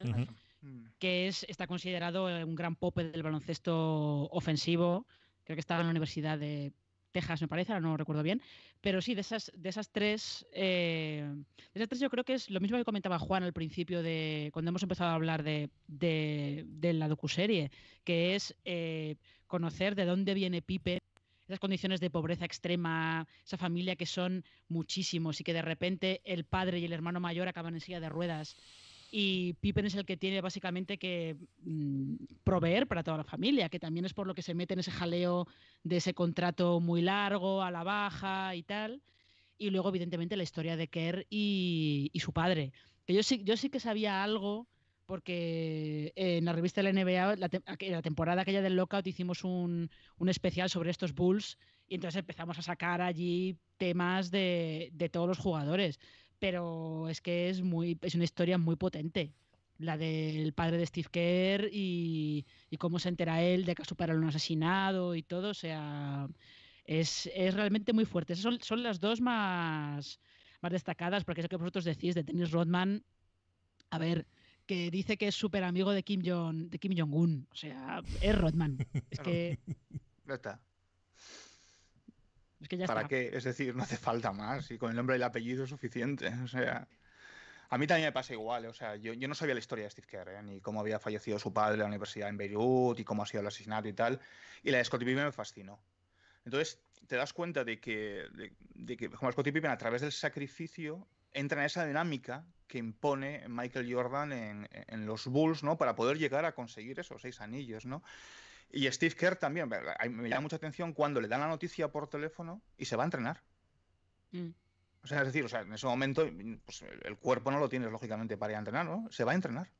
Mm. que es, está considerado eh, un gran pope del baloncesto ofensivo. Creo que estaba en la Universidad de Texas, me parece, ahora no recuerdo bien. Pero sí, de esas, de esas tres. Eh, esas tres, yo creo que es lo mismo que comentaba Juan al principio de. cuando hemos empezado a hablar de, de, la docuserie, que es eh, conocer de dónde viene Pipe esas condiciones de pobreza extrema, esa familia que son muchísimos y que de repente el padre y el hermano mayor acaban en silla de ruedas y Pippen es el que tiene básicamente que mm, proveer para toda la familia, que también es por lo que se mete en ese jaleo de ese contrato muy largo, a la baja y tal. Y luego, evidentemente, la historia de Kerr y, su padre. Que yo sí, que sabía algo, porque en la revista de la NBA, la, la temporada aquella del Lockout, hicimos un, especial sobre estos Bulls y entonces empezamos a sacar allí temas de todos los jugadores pero es que es, muy, es una historia muy potente la del padre de Steve Kerr y, cómo se entera él de que su padre lo un asesinado y todo. O sea, es, realmente muy fuerte. son, son, las dos más, destacadas, porque es lo que vosotros decís de Dennis Rodman. A ver, que dice que es súper amigo de Kim Jong de Kim Jong-un. O sea, es Rodman. que. No está. Es que ya ¿Para qué? Es decir, no hace falta más. Y con el nombre y el apellido es suficiente. O sea. A mí también me pasa igual, o sea, yo, yo no sabía la historia de Steve Kerr, ¿eh? ni cómo había fallecido su padre en la universidad en Beirut, y cómo ha sido el asesinato y tal, y la de Scottie Pippen me fascinó. Entonces, te das cuenta de que, de, que como Scottie Pippen, a través del sacrificio, entra en esa dinámica que impone Michael Jordan en, en, los Bulls, ¿no? Para poder llegar a conseguir esos seis anillos, ¿no? Y Steve Kerr también, me llama mucha atención cuando le dan la noticia por teléfono y se va a entrenar. Mm. O sea, es decir, en ese momento pues, el cuerpo no lo tienes lógicamente para ir a entrenar, ¿no? Se va a entrenar.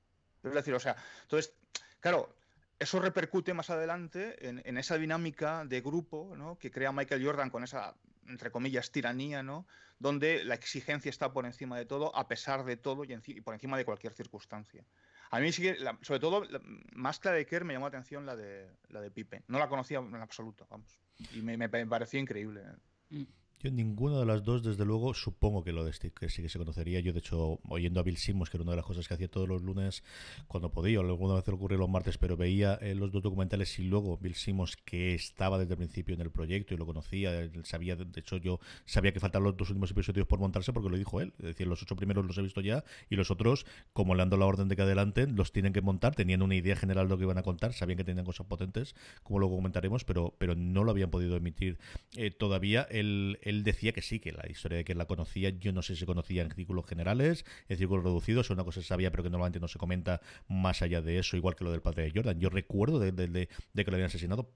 Es decir, o sea, entonces, claro, eso repercute más adelante en, esa dinámica de grupo que crea Michael Jordan con esa, entre comillas, tiranía, ¿no? donde la exigencia está por encima de todo, a pesar de todo y por encima de cualquier circunstancia. A mí sí sobre todo, la, más que de Kerr me llamó la atención la de, la de Pipe. No la conocía en absoluto, vamos. Y me, parecía pareció increíble. Mm. Yo ninguna de las dos, desde luego, supongo que lo de este, que sí que se conocería. Yo, de hecho, oyendo a Bill Simmons, que era una de las cosas que hacía todos los lunes cuando podía, o alguna vez le ocurrió los martes, pero veía eh, los dos documentales y luego Bill Simmons, que estaba desde el principio en el proyecto y lo conocía, sabía, de hecho, yo sabía que faltaban los dos últimos episodios por montarse porque lo dijo él. Es decir, los ocho primeros los he visto ya y los otros, como le han dado la orden de que adelante, los tienen que montar, tenían una idea general de lo que iban a contar, sabían que tenían cosas potentes, como luego comentaremos, pero, pero no lo habían podido emitir eh, todavía. el él decía que sí, que la historia de que la conocía, yo no sé si conocía en círculos generales, en círculos reducidos, es una cosa que sabía, pero que normalmente no se comenta más allá de eso, igual que lo del padre de Jordan. Yo recuerdo de, de que lo habían asesinado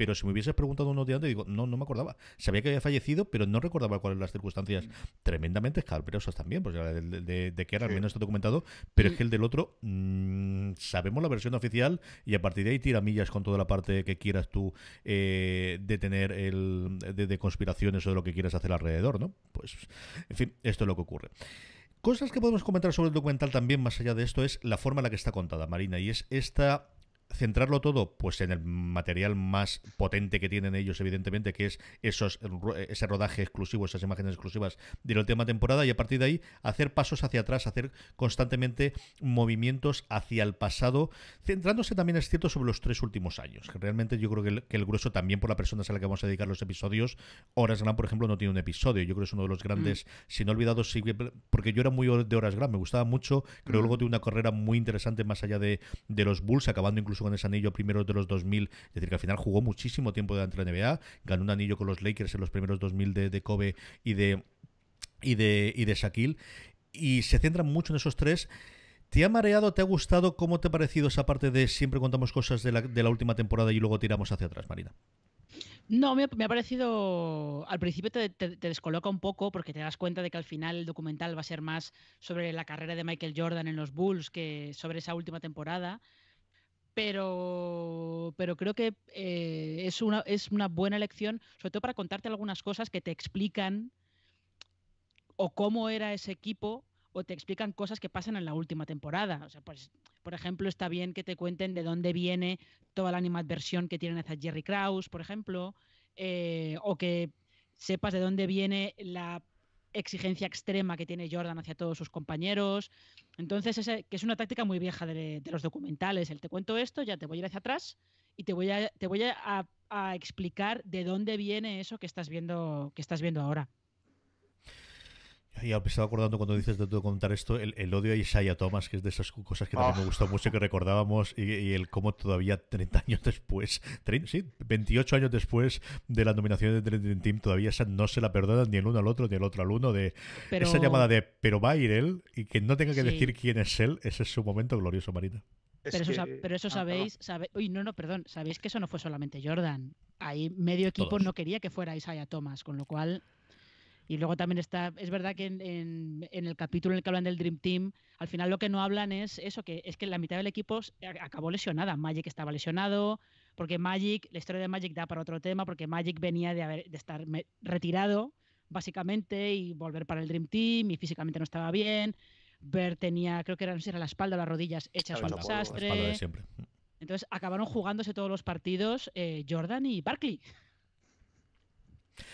pero si me hubieses preguntado uno de antes, digo, no, no me acordaba. Sabía que había fallecido, pero no recordaba cuáles eran las circunstancias mm. tremendamente escalperosas también, pues de, de, que era al menos está documentado, pero es que el del otro, mm, sabemos la versión oficial y a partir de ahí tiramillas con toda la parte que quieras tú detener eh, de tener el, de, de conspiraciones o de lo que quieras hacer alrededor, ¿no? Pues, en fin, esto es lo que ocurre. Cosas que podemos comentar sobre el documental también, más allá de esto, es la forma en la que está contada, Marina, y es esta centrarlo todo pues en el material más potente que tienen ellos evidentemente que es esos ese rodaje exclusivo esas imágenes exclusivas de la última temporada y a partir de ahí hacer pasos hacia atrás hacer constantemente movimientos hacia el pasado centrándose también es cierto sobre los tres últimos años realmente yo creo que el, grueso también por la persona a la que vamos a dedicar los episodios Horas Gran por ejemplo no tiene un episodio yo creo que es uno de los grandes sin mm. si no olvidado porque yo era muy de Horas Gran me gustaba mucho creo que mm. luego tiene una carrera muy interesante más allá de, de los Bulls acabando incluso con ese anillo primero de los 2000, es decir, que al final jugó muchísimo tiempo delante de la NBA, ganó un anillo con los Lakers en los primeros 2000 de, Kobe y de, y de, y de Shaquille, y se centra mucho en esos tres. ¿Te ha mareado, te ha gustado? ¿Cómo te ha parecido esa parte de siempre contamos cosas de la, última temporada y luego tiramos hacia atrás, Marina? No, me, ha parecido. Al principio te, descoloca un poco porque te das cuenta de que al final el documental va a ser más sobre la carrera de Michael Jordan en los Bulls que sobre esa última temporada pero, pero creo que eh, es, una, es una buena elección, sobre todo para contarte algunas cosas que te explican o cómo era ese equipo o te explican cosas que pasan en la última temporada. O sea, pues, por ejemplo, está bien que te cuenten de dónde viene toda la animadversión que tienen hacia Jerry Krause, por ejemplo, eh, o que sepas de dónde viene la exigencia extrema que tiene Jordan hacia todos sus compañeros. Entonces, ese, que es una táctica muy vieja de, los documentales. El te cuento esto, ya te voy a ir hacia atrás y te voy a, te voy explicar de dónde viene eso que estás viendo, que estás viendo ahora. Ya me estaba acordando cuando dices de, todo contar esto, el, odio a Isaiah Thomas, que es de esas cosas que también me ah. gustó mucho, que recordábamos, y, el cómo todavía 30 años después, 28 años después de la nominación de Dream Team, todavía esa no se la perdonan ni el uno al otro, ni el otro al uno, de esa llamada de pero va a ir él, y que no tenga que decir quién es él, ese es su momento glorioso, Marina. pero, eso, ah, sabéis, uy, no, no, perdón, sabéis que eso no fue solamente Jordan. Ahí medio equipo no quería que fuera Isaiah Thomas, con lo cual y luego también está, es verdad que en, el capítulo en el que hablan del Dream Team, al final lo que no hablan es eso, que es que la mitad del equipo eh, acabó lesionada. Magic estaba lesionado, porque Magic, la historia de Magic da para otro tema, porque Magic venía de, haber, de estar retirado, básicamente, y volver para el Dream Team, y físicamente no estaba bien. Bert tenía, creo que era, la espalda o las rodillas hechas un desastre. Entonces acabaron jugándose todos los partidos eh, Jordan y Barkley.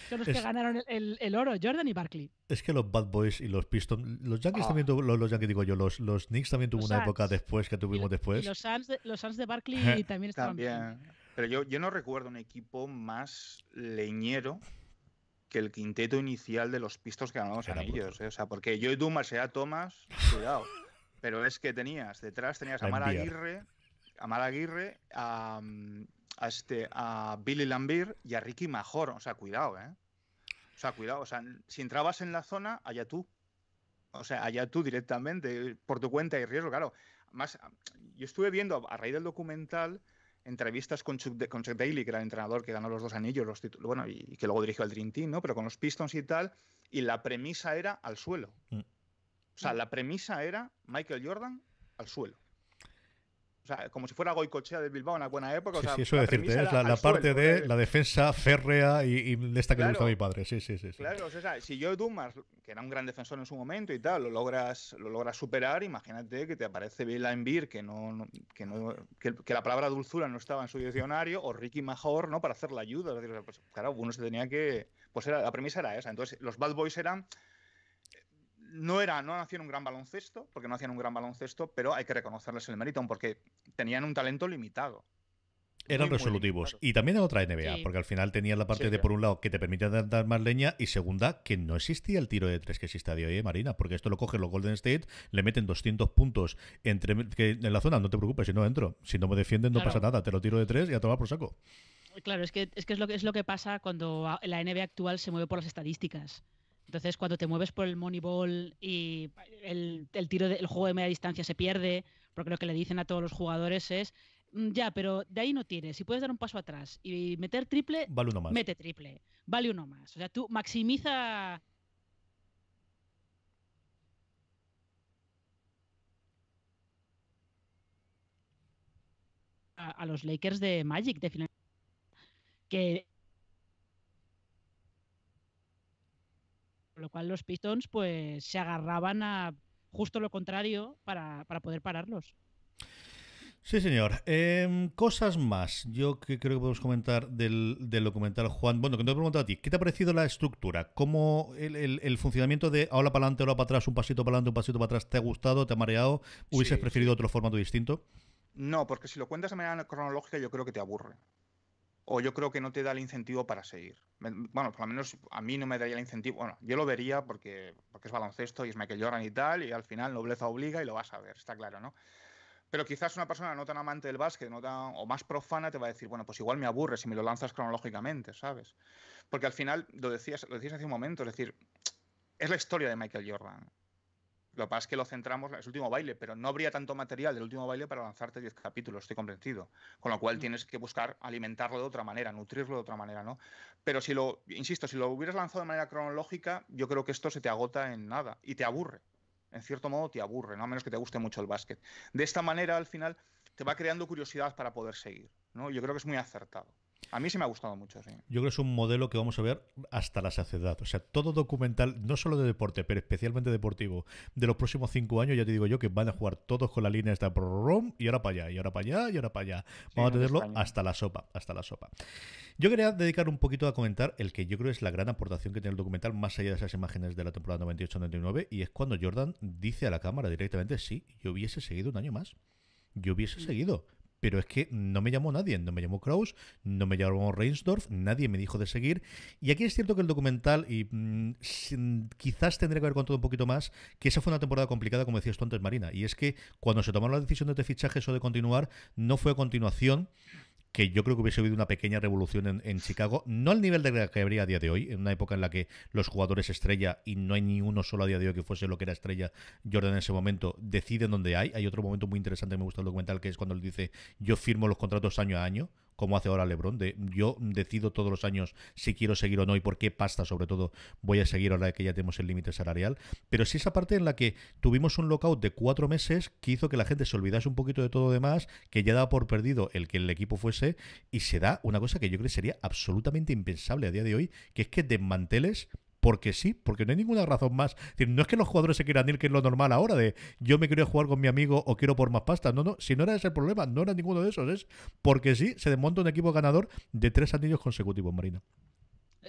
Son los que ganaron el, oro, Jordan y Barkley. Es que los Bad Boys y los Pistons, los Yankees oh. también los, Yankees digo yo, los, los Knicks también tuvo una época después que tuvimos después. los Suns de, los Barkley también estaban también. Bien. Pero yo, yo no recuerdo un equipo más leñero que el quinteto inicial de los Pistons que ganamos en ellos. Eh. O sea, porque yo y Dumas era Thomas, cuidado. Pero es que tenías, detrás tenías a Mara Aguirre, a Aguirre, a, este, a Billy Lambir y a Ricky Major. O sea, cuidado, ¿eh? O sea, cuidado. O sea, si entrabas en la zona, allá tú. O sea, allá tú directamente, por tu cuenta y riesgo, claro. Más, yo estuve viendo a raíz del documental entrevistas con Chuck, Daly, que era el entrenador que ganó los dos anillos, los títulos, bueno, y, que luego dirigió al Dream Team, ¿no? Pero con los Pistons y tal, y la premisa era al suelo. Mm. O sea, mm. la premisa era Michael Jordan al suelo o sea, como si fuera Goicochea de Bilbao en la buena época. O sea, sí, eso la decirte, ¿eh? es la, parte de ¿eh? la defensa férrea y, y esta que le a mi padre. Sí, sí, sí. Claro, si yo Dumas, que era un gran defensor en su momento y tal, lo logras, lo logras superar, imagínate que te aparece Bill Beer, que no, que no, que, la palabra dulzura no estaba en su diccionario, o Ricky Major, ¿no? Para hacer la ayuda. Pues, claro, uno se tenía que. Pues era, la premisa era esa. Entonces, los Bad Boys eran no era, no hacían un gran baloncesto, porque no hacían un gran baloncesto, pero hay que reconocerles el mérito, porque tenían un talento limitado. Eran resolutivos. y también en otra NBA, porque al final tenían la parte de, por un lado, que te permite dar más leña, y segunda, que no existía el tiro de tres que existe a día de hoy, Marina, porque esto lo cogen los Golden State, le meten 200 puntos entre, que en la zona, no te preocupes, si no entro, si no me defienden no pasa nada, te lo tiro de tres y a tomar por saco. Claro, es que, es que, es, lo que es lo que pasa cuando la NBA actual se mueve por las estadísticas. Entonces, cuando te mueves por el Moneyball y el, tiro del juego de media distancia se pierde, porque lo que le dicen a todos los jugadores es, mm, ya, pero de ahí no tienes. Si puedes dar un paso atrás y meter triple, vale uno más. mete triple. Vale uno más. O sea, tú maximiza A, los Lakers de Magic de que Con lo cual los Pistons pues se agarraban a justo lo contrario para, poder pararlos. Sí, señor. Em, cosas más. Yo que creo que podemos comentar del, documental, Juan. Bueno, que te he preguntado a ti. ¿Qué te ha parecido la estructura? ¿Cómo el, funcionamiento de ahora para adelante, ahora para atrás, un pasito para adelante, un pasito para atrás? ¿Te ha gustado? ¿Te ha mareado? ¿Hubieses preferido otro formato distinto? No, porque si lo cuentas de manera cronológica, yo creo que te aburre o yo creo que no te da el incentivo para seguir. Bueno, por lo menos a mí no me daría el incentivo. Bueno, yo lo vería porque, porque es baloncesto y es Michael Jordan y tal, y al final nobleza obliga y lo vas a ver, está claro, ¿no? Pero quizás una persona no tan amante del básquet no o más profana te va a decir, bueno, pues igual me aburre si me lo lanzas cronológicamente, ¿sabes? Porque al final, lo decías, lo decías hace un momento, es decir, es la historia de Michael Jordan. Lo que pasa es que lo centramos en el último baile, pero no habría tanto material del último baile para lanzarte 10 capítulos, estoy convencido. Con lo cual mm. tienes que buscar alimentarlo de otra manera, nutrirlo de otra manera, ¿no? Pero si lo, insisto, si lo hubieras lanzado de manera cronológica, yo creo que esto se te agota en nada y te aburre. En cierto modo te aburre, ¿no? A menos que te guste mucho el básquet. De esta manera, al final, te va creando curiosidad para poder seguir, ¿no? Yo creo que es muy acertado. A mí sí me ha gustado mucho, Yo creo que es un modelo que vamos a ver hasta la saciedad. O sea, todo documental, no solo de deporte, pero especialmente deportivo, de los próximos cinco años, ya te digo yo que van a jugar todos con la línea esta rom y ahora para allá, y ahora para allá, y ahora para allá. Vamos a tenerlo hasta la sopa, hasta la sopa. Yo quería dedicar un poquito a comentar el que yo creo es la gran aportación que tiene el documental, más allá de esas imágenes de la temporada 98-99, y es cuando Jordan dice a la cámara directamente, sí, yo hubiese seguido un año más. Yo hubiese seguido pero es que no me llamó nadie, no me llamó Kraus, no me llamó Reinsdorf, nadie me dijo de seguir. Y aquí es cierto que el documental, y mm, quizás tendría que ver con todo un poquito más, que esa fue una temporada complicada, como decías tú antes, Marina, y es que cuando se tomaron la decisión de este fichaje o de continuar, no fue a continuación que yo creo que hubiese habido una pequeña revolución en, Chicago, no al nivel de que habría a día de hoy, en una época en la que los jugadores estrella, y no hay ni uno solo a día de hoy que fuese lo que era estrella Jordan en ese momento, deciden dónde hay. Hay otro momento muy interesante que me gusta el documental, que es cuando él dice, yo firmo los contratos año a año, como hace ahora LeBron, de yo decido todos los años si quiero seguir o no y por qué pasta, sobre todo, voy a seguir ahora que ya tenemos el límite salarial. Pero si esa parte en la que tuvimos un lockout de cuatro meses que hizo que la gente se olvidase un poquito de todo demás, que ya daba por perdido el que el equipo fuese, y se da una cosa que yo creo que sería absolutamente impensable a día de hoy, que es que desmanteles porque sí, porque no hay ninguna razón más. no es que los jugadores se quieran ir, que es lo normal ahora, de yo me quiero jugar con mi amigo o quiero por más pasta. No, no, si no era ese el problema, no era ninguno de esos. Es porque sí, se desmonta un equipo ganador de tres anillos consecutivos, Marina.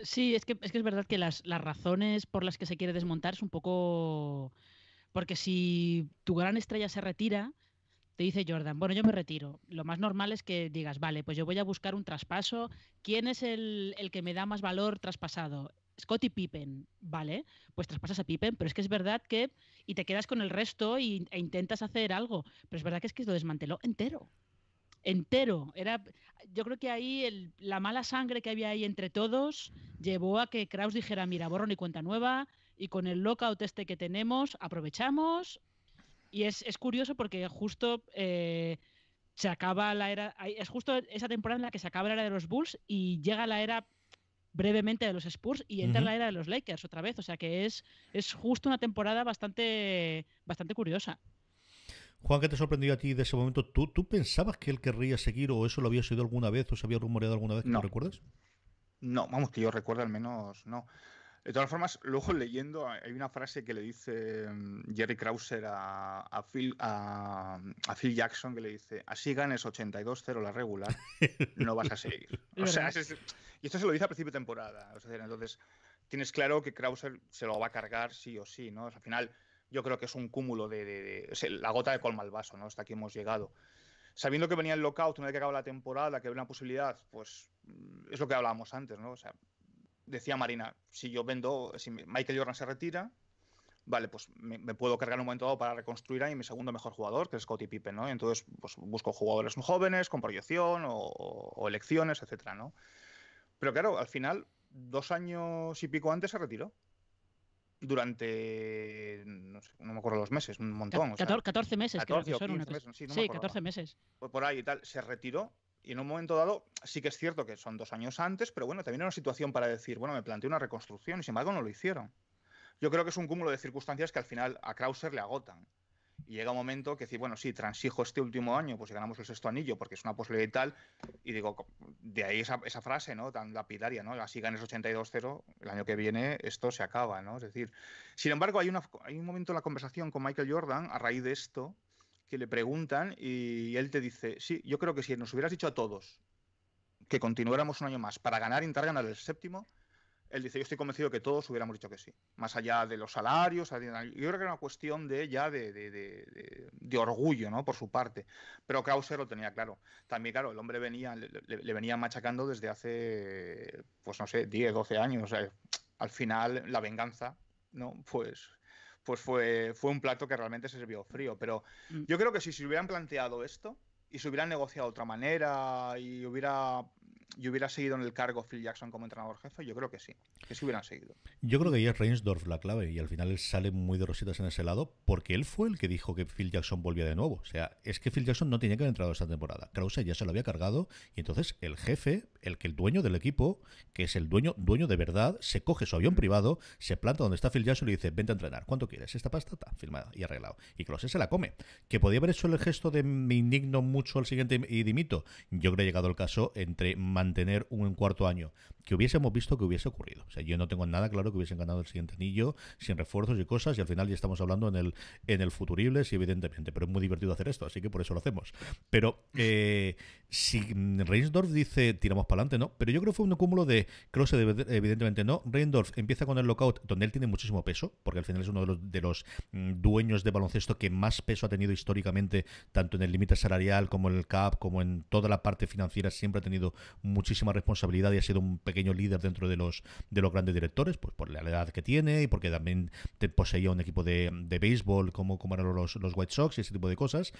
Sí, es que es, verdad que las, razones por las que se quiere desmontar es un poco... Porque si tu gran estrella se retira, te dice Jordan, bueno, yo me retiro. Lo más normal es que digas, vale, pues yo voy a buscar un traspaso. ¿Quién es el, el que me da más valor traspasado? Scotty Pippen, vale, pues traspasas a Pippen, pero es que es verdad que, y te quedas con el resto y, e intentas hacer algo, pero es verdad que es que lo desmanteló entero, entero, era, yo creo que ahí la mala sangre que había ahí entre todos llevó a que Kraus dijera, mira, borro ni cuenta nueva, y con el lockout este que tenemos, aprovechamos, y es, es curioso porque justo... Eh, se acaba la era, es justo esa temporada en la que se acaba la era de los Bulls y llega la era brevemente de los Spurs y entra en la era de los Lakers otra vez. O sea que es, es justo una temporada bastante, bastante curiosa. Juan, ¿qué te sorprendió a ti de ese momento? ¿Tú, ¿Tú pensabas que él querría seguir o eso lo había sido alguna vez o se había rumoreado alguna vez? No. recuerdas? No, vamos, que yo recuerdo al menos, no. De todas formas, luego leyendo, hay una frase que le dice mm, Jerry Krauser a, Phil, a, Phil, Jackson, que le dice, así ganes 82-0 la regular, no vas a seguir. y esto se lo dice a principio de temporada. entonces, tienes claro que Krauser se lo va a cargar sí o sí, ¿no? al final, yo creo que es un cúmulo de... la gota de colma al vaso, ¿no? Hasta aquí hemos llegado sabiendo que venía el lockout una vez que acaba la temporada, que había una posibilidad, pues mm, es lo que hablábamos antes, ¿no? sea, decía Marina, si yo vendo, si Michael Jordan se retira, vale, pues me, puedo cargar un momento dado para reconstruir ahí mi segundo mejor jugador, que es Scottie Pippen, ¿no? Entonces, pues busco jugadores jóvenes, con proyección o, elecciones, etcétera, ¿no? Pero claro, al final, dos años y pico antes se retiró. Durante, no, me acuerdo los meses, un montón. 14, meses, 14 creo que meses, sí, 14 meses. Por ahí y tal, se retiró y en un momento dado, sí que es cierto que son dos años antes, pero bueno, también era una situación para decir, bueno, me planteé una reconstrucción y sin embargo no lo hicieron. Yo creo que es un cúmulo de circunstancias que al final a Krauser le agotan. Y llega un momento que decir, bueno, sí, transijo este último año, pues si ganamos el sexto anillo, porque es una posibilidad y tal. Y digo, de ahí esa, frase, ¿no? Tan lapidaria, ¿no? Así ganes 82-0, el año que viene esto se acaba, ¿no? Es decir, sin embargo, hay, hay un momento en la conversación con Michael Jordan a raíz de esto, que le preguntan y él te dice, sí, yo creo que si nos hubieras dicho a todos que continuáramos un año más para ganar, intentar ganar el séptimo, él dice, yo estoy convencido que todos hubiéramos dicho que sí. Más allá de los salarios, yo creo que era una cuestión de ya de, orgullo, ¿no? Por su parte. Pero Krauser lo tenía claro. También, claro, el hombre venía, le, venía machacando desde hace, pues no sé, 10, 12 años. al final, la venganza, ¿no? Pues pues fue, fue un plato que realmente se sirvió frío. Pero mm. yo creo que si se hubieran planteado esto y se hubieran negociado de otra manera y hubiera, y hubiera seguido en el cargo Phil Jackson como entrenador jefe, yo creo que sí, que sí hubieran seguido. Yo creo que ya es Reinsdorf la clave y al final él sale muy de rositas en ese lado porque él fue el que dijo que Phil Jackson volvía de nuevo. O sea, es que Phil Jackson no tenía que haber entrado esta temporada. Krause ya se lo había cargado y entonces el jefe el que el dueño del equipo, que es el dueño, dueño de verdad, se coge su avión privado, se planta donde está Phil y le dice, vente a entrenar, ¿cuánto quieres? Esta pasta está filmada y arreglado. Y que se la come. Que podía haber hecho el gesto de me indigno mucho al siguiente y dimito. Yo creo que ha llegado el caso entre mantener un cuarto año que hubiésemos visto que hubiese ocurrido. O sea, yo no tengo nada claro que hubiesen ganado el siguiente anillo sin refuerzos y cosas y al final ya estamos hablando en el, en el futuribles evidentemente, pero es muy divertido hacer esto, así que por eso lo hacemos. Pero eh, si Reinsdorf dice tiramos para ¿no? Pero yo creo que fue un cúmulo de close evidentemente no. Reindorf empieza con el lockout, donde él tiene muchísimo peso, porque al final es uno de los, mm, dueños de baloncesto que más peso ha tenido históricamente, tanto en el límite salarial como en el CAP, como en toda la parte financiera, siempre ha tenido muchísima responsabilidad y ha sido un pequeño líder dentro de los, de los grandes directores, pues por la edad que tiene y porque también poseía un equipo de, de béisbol como, como eran los, los White Sox y ese tipo de cosas.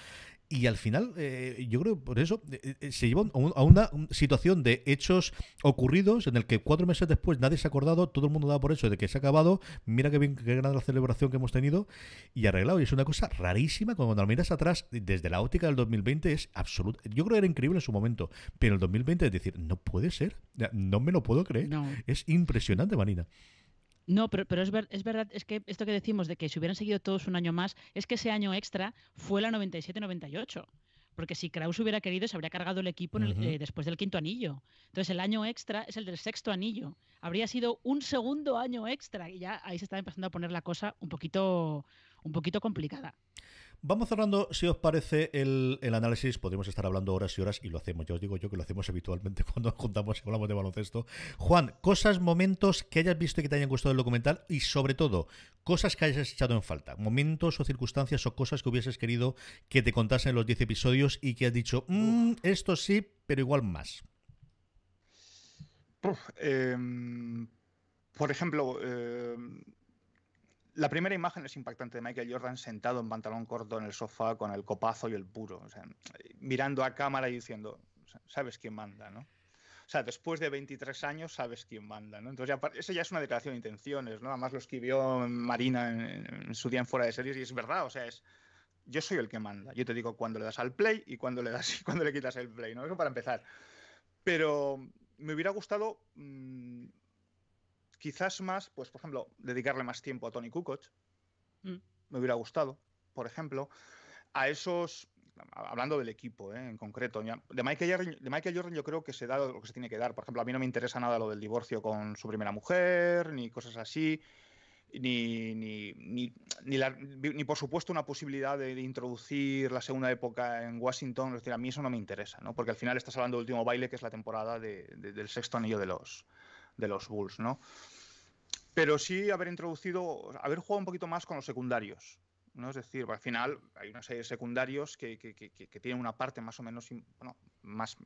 Y al final, eh, yo creo por eso eh, eh, se llevó a una situación de hechos ocurridos en el que cuatro meses después nadie se ha acordado, todo el mundo da por hecho de que se ha acabado, mira qué bien, qué gran la celebración que hemos tenido y arreglado. Y es una cosa rarísima cuando lo miras atrás desde la óptica del 2020 es absoluto. Yo creo que era increíble en su momento, pero el 2020 es decir, no puede ser, no me lo puedo creer. Es impresionante, Marina. No, pero, es, es, verdad, es que esto que decimos de que si hubieran seguido todos un año más, es que ese año extra fue la 97-98 porque si Kraus hubiera querido, se habría cargado el equipo eh, después del quinto anillo. Entonces el año extra es el del sexto anillo. Habría sido un segundo año extra y ya ahí se está empezando a poner la cosa un poquito, un poquito complicada. Vamos cerrando, si os parece, el, análisis. Podríamos estar hablando horas y horas y lo hacemos. Yo os digo yo que lo hacemos habitualmente cuando juntamos y hablamos de baloncesto. Juan, cosas, momentos que hayas visto y que te hayan gustado el documental y sobre todo, cosas que hayas echado en falta. Momentos o circunstancias o cosas que hubieses querido que te contasen en los 10 episodios y que has dicho, mm, esto sí, pero igual más. Em, por ejemplo, em, la primera imagen es impactante de Michael Jordan sentado en pantalón corto en el sofá con el copazo y el puro, o sea, mirando a cámara y diciendo, sabes quién manda, ¿no? O sea, después de 23 años sabes quién manda, ¿no? Entonces, ya, ya es una declaración de intenciones, ¿no? Además lo escribió Marina en, su día en Fuera de Series y es verdad, o sea, es yo soy el que manda. Yo te digo cuándo le das al play y cuándo le das y cuándo le quitas el play, ¿no? Eso para empezar. Pero me hubiera gustado mm, Quizás más, pues, por ejemplo, dedicarle más tiempo a Tony Kukoc. Mm. Me hubiera gustado, por ejemplo. A esos hablando del equipo ¿eh? en concreto, de Michael, Jordan, de Michael Jordan yo creo que se da lo que se tiene que dar. Por ejemplo, a mí no me interesa nada lo del divorcio con su primera mujer, ni cosas así, ni, ni, ni, por supuesto una posibilidad de, introducir la segunda época en Washington. Es decir, a mí eso no me interesa, ¿no? porque al final estás hablando del último baile, que es la temporada de, del sexto anillo de los, de los Bulls, ¿no? Pero sí haber introducido, haber jugado un poquito más con los secundarios, ¿no? Es decir, al final hay una serie de secundarios que, que, tienen una parte más o menos, bueno, más,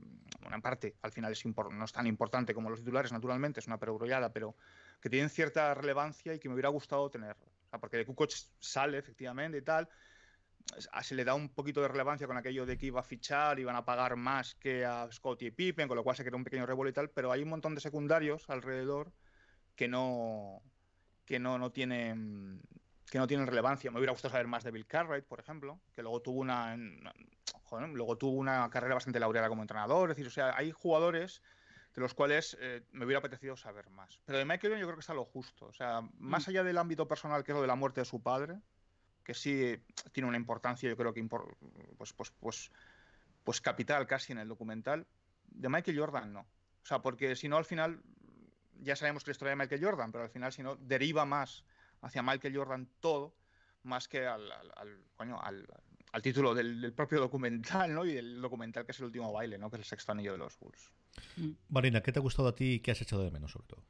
una parte al final es no es tan importante como los titulares, naturalmente, es una perogrullada, pero que tienen cierta relevancia y que me hubiera gustado tener. porque de Kukoc sale efectivamente y tal, Ah, se le da un poquito de relevancia con aquello de que iba a fichar, iban a pagar más que a Scottie y Pippen, con lo cual se creó un pequeño revuelo y tal, pero hay un montón de secundarios alrededor que no que no, tienen que no tienen relevancia. Me hubiera gustado saber más de Bill Cartwright, por ejemplo, que luego tuvo una, luego tuvo una carrera bastante laureada como entrenador, decir, o sea, hay jugadores de los cuales eh, me hubiera apetecido saber más. Pero de Michael yo creo que está lo justo. O sea, más mm. allá del ámbito personal que es lo de la muerte de su padre, que sí eh, tiene una importancia, yo creo que pues, pues, pues, pues capital casi en el documental, de Michael Jordan no. O sea, porque si no al final, ya sabemos que la historia de Michael Jordan, pero al final si no deriva más hacia Michael Jordan todo, más que al, coño, al, título del, propio documental, ¿no? Y del documental que es el último baile, ¿no? Que es el sexto anillo de los Bulls. Marina, ¿qué te ha gustado a ti y qué has echado de menos sobre todo?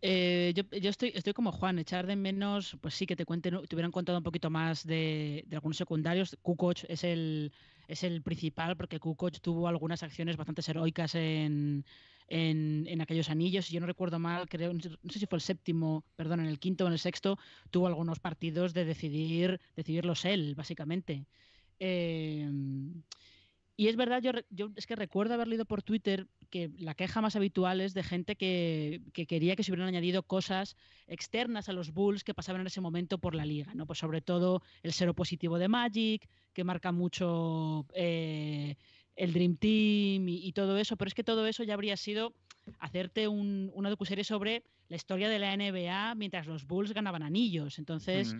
Eh, yo, estoy, estoy como Juan, echar de menos, pues sí, que te cuenten, te hubieran contado un poquito más de, algunos secundarios. Kukoc es el, es el principal, porque Kukoc tuvo algunas acciones bastante heroicas en, en, aquellos anillos. yo no recuerdo mal, creo, no sé si fue el séptimo, perdón, en el quinto o en el sexto, tuvo algunos partidos de decidir, decidirlos él, básicamente. Eh, y es verdad, yo, es que recuerdo haber leído por Twitter que la queja más habitual es de gente que, quería que se hubieran añadido cosas externas a los Bulls que pasaban en ese momento por la liga, ¿no? Pues sobre todo el cero positivo de Magic, que marca mucho eh, el Dream Team y, todo eso, pero es que todo eso ya habría sido hacerte un, una docuserie sobre la historia de la NBA mientras los Bulls ganaban anillos. Entonces,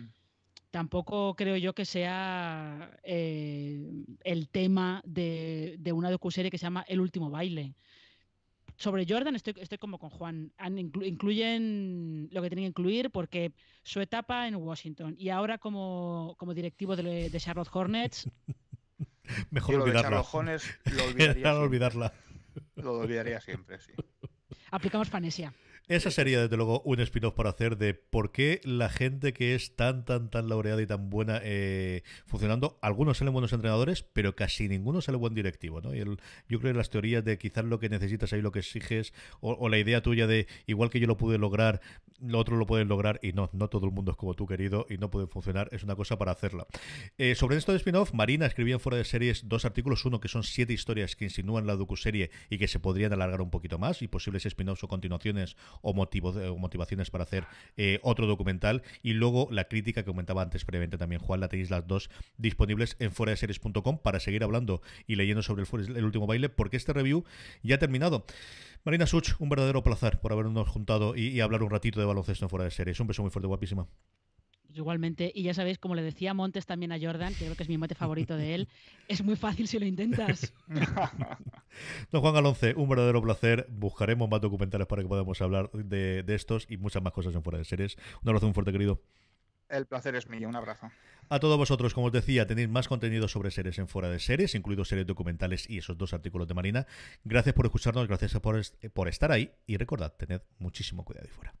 tampoco creo yo que sea eh, el tema de, de una docuserie que se llama El último baile. Sobre Jordan estoy, como con Juan. incluyen lo que tienen que incluir porque su etapa en Washington y ahora como, directivo de, Charlotte Hornets. Mejor olvidarla. Lo, lo olvidaría, siempre. Lo olvidaría siempre, sí. Aplicamos fanesia esa sería, desde luego, un spin-off para hacer de por qué la gente que es tan, tan, tan laureada y tan buena eh, funcionando, algunos salen buenos entrenadores, pero casi ninguno sale buen directivo. ¿no? Y el, yo creo que las teorías de quizás lo que necesitas ahí, lo que exiges, o, la idea tuya de igual que yo lo pude lograr, lo otro lo pueden lograr, y no, no todo el mundo es como tú, querido, y no puede funcionar, es una cosa para hacerla. Eh, sobre esto de spin-off, Marina escribía en Fuera de Series dos artículos, uno que son siete historias que insinúan la serie y que se podrían alargar un poquito más, y posibles spin-offs o continuaciones eh, o, motivaciones para hacer eh, otro documental. Y luego la crítica que comentaba antes previamente también, Juan, la tenéis las dos disponibles en series.com para seguir hablando y leyendo sobre el, último baile, porque este review ya ha terminado. Marina Such, un verdadero placer por habernos juntado y, hablar un ratito de baloncesto en fuera de series. Un beso muy fuerte, guapísima igualmente, y ya sabéis, como le decía Montes también a Jordan, que creo que es mi mote favorito de él, es muy fácil si lo intentas. Don Juan Alonce, un verdadero placer. Buscaremos más documentales para que podamos hablar de, estos y muchas más cosas en Fuera de Series. Un abrazo muy fuerte, querido. El placer es mío, un abrazo. A todos vosotros, como os decía, tenéis más contenido sobre seres en fuera de series, incluidos series documentales y esos dos artículos de Marina. Gracias por escucharnos, gracias por, por estar ahí y recordad, tened muchísimo cuidado y fuera.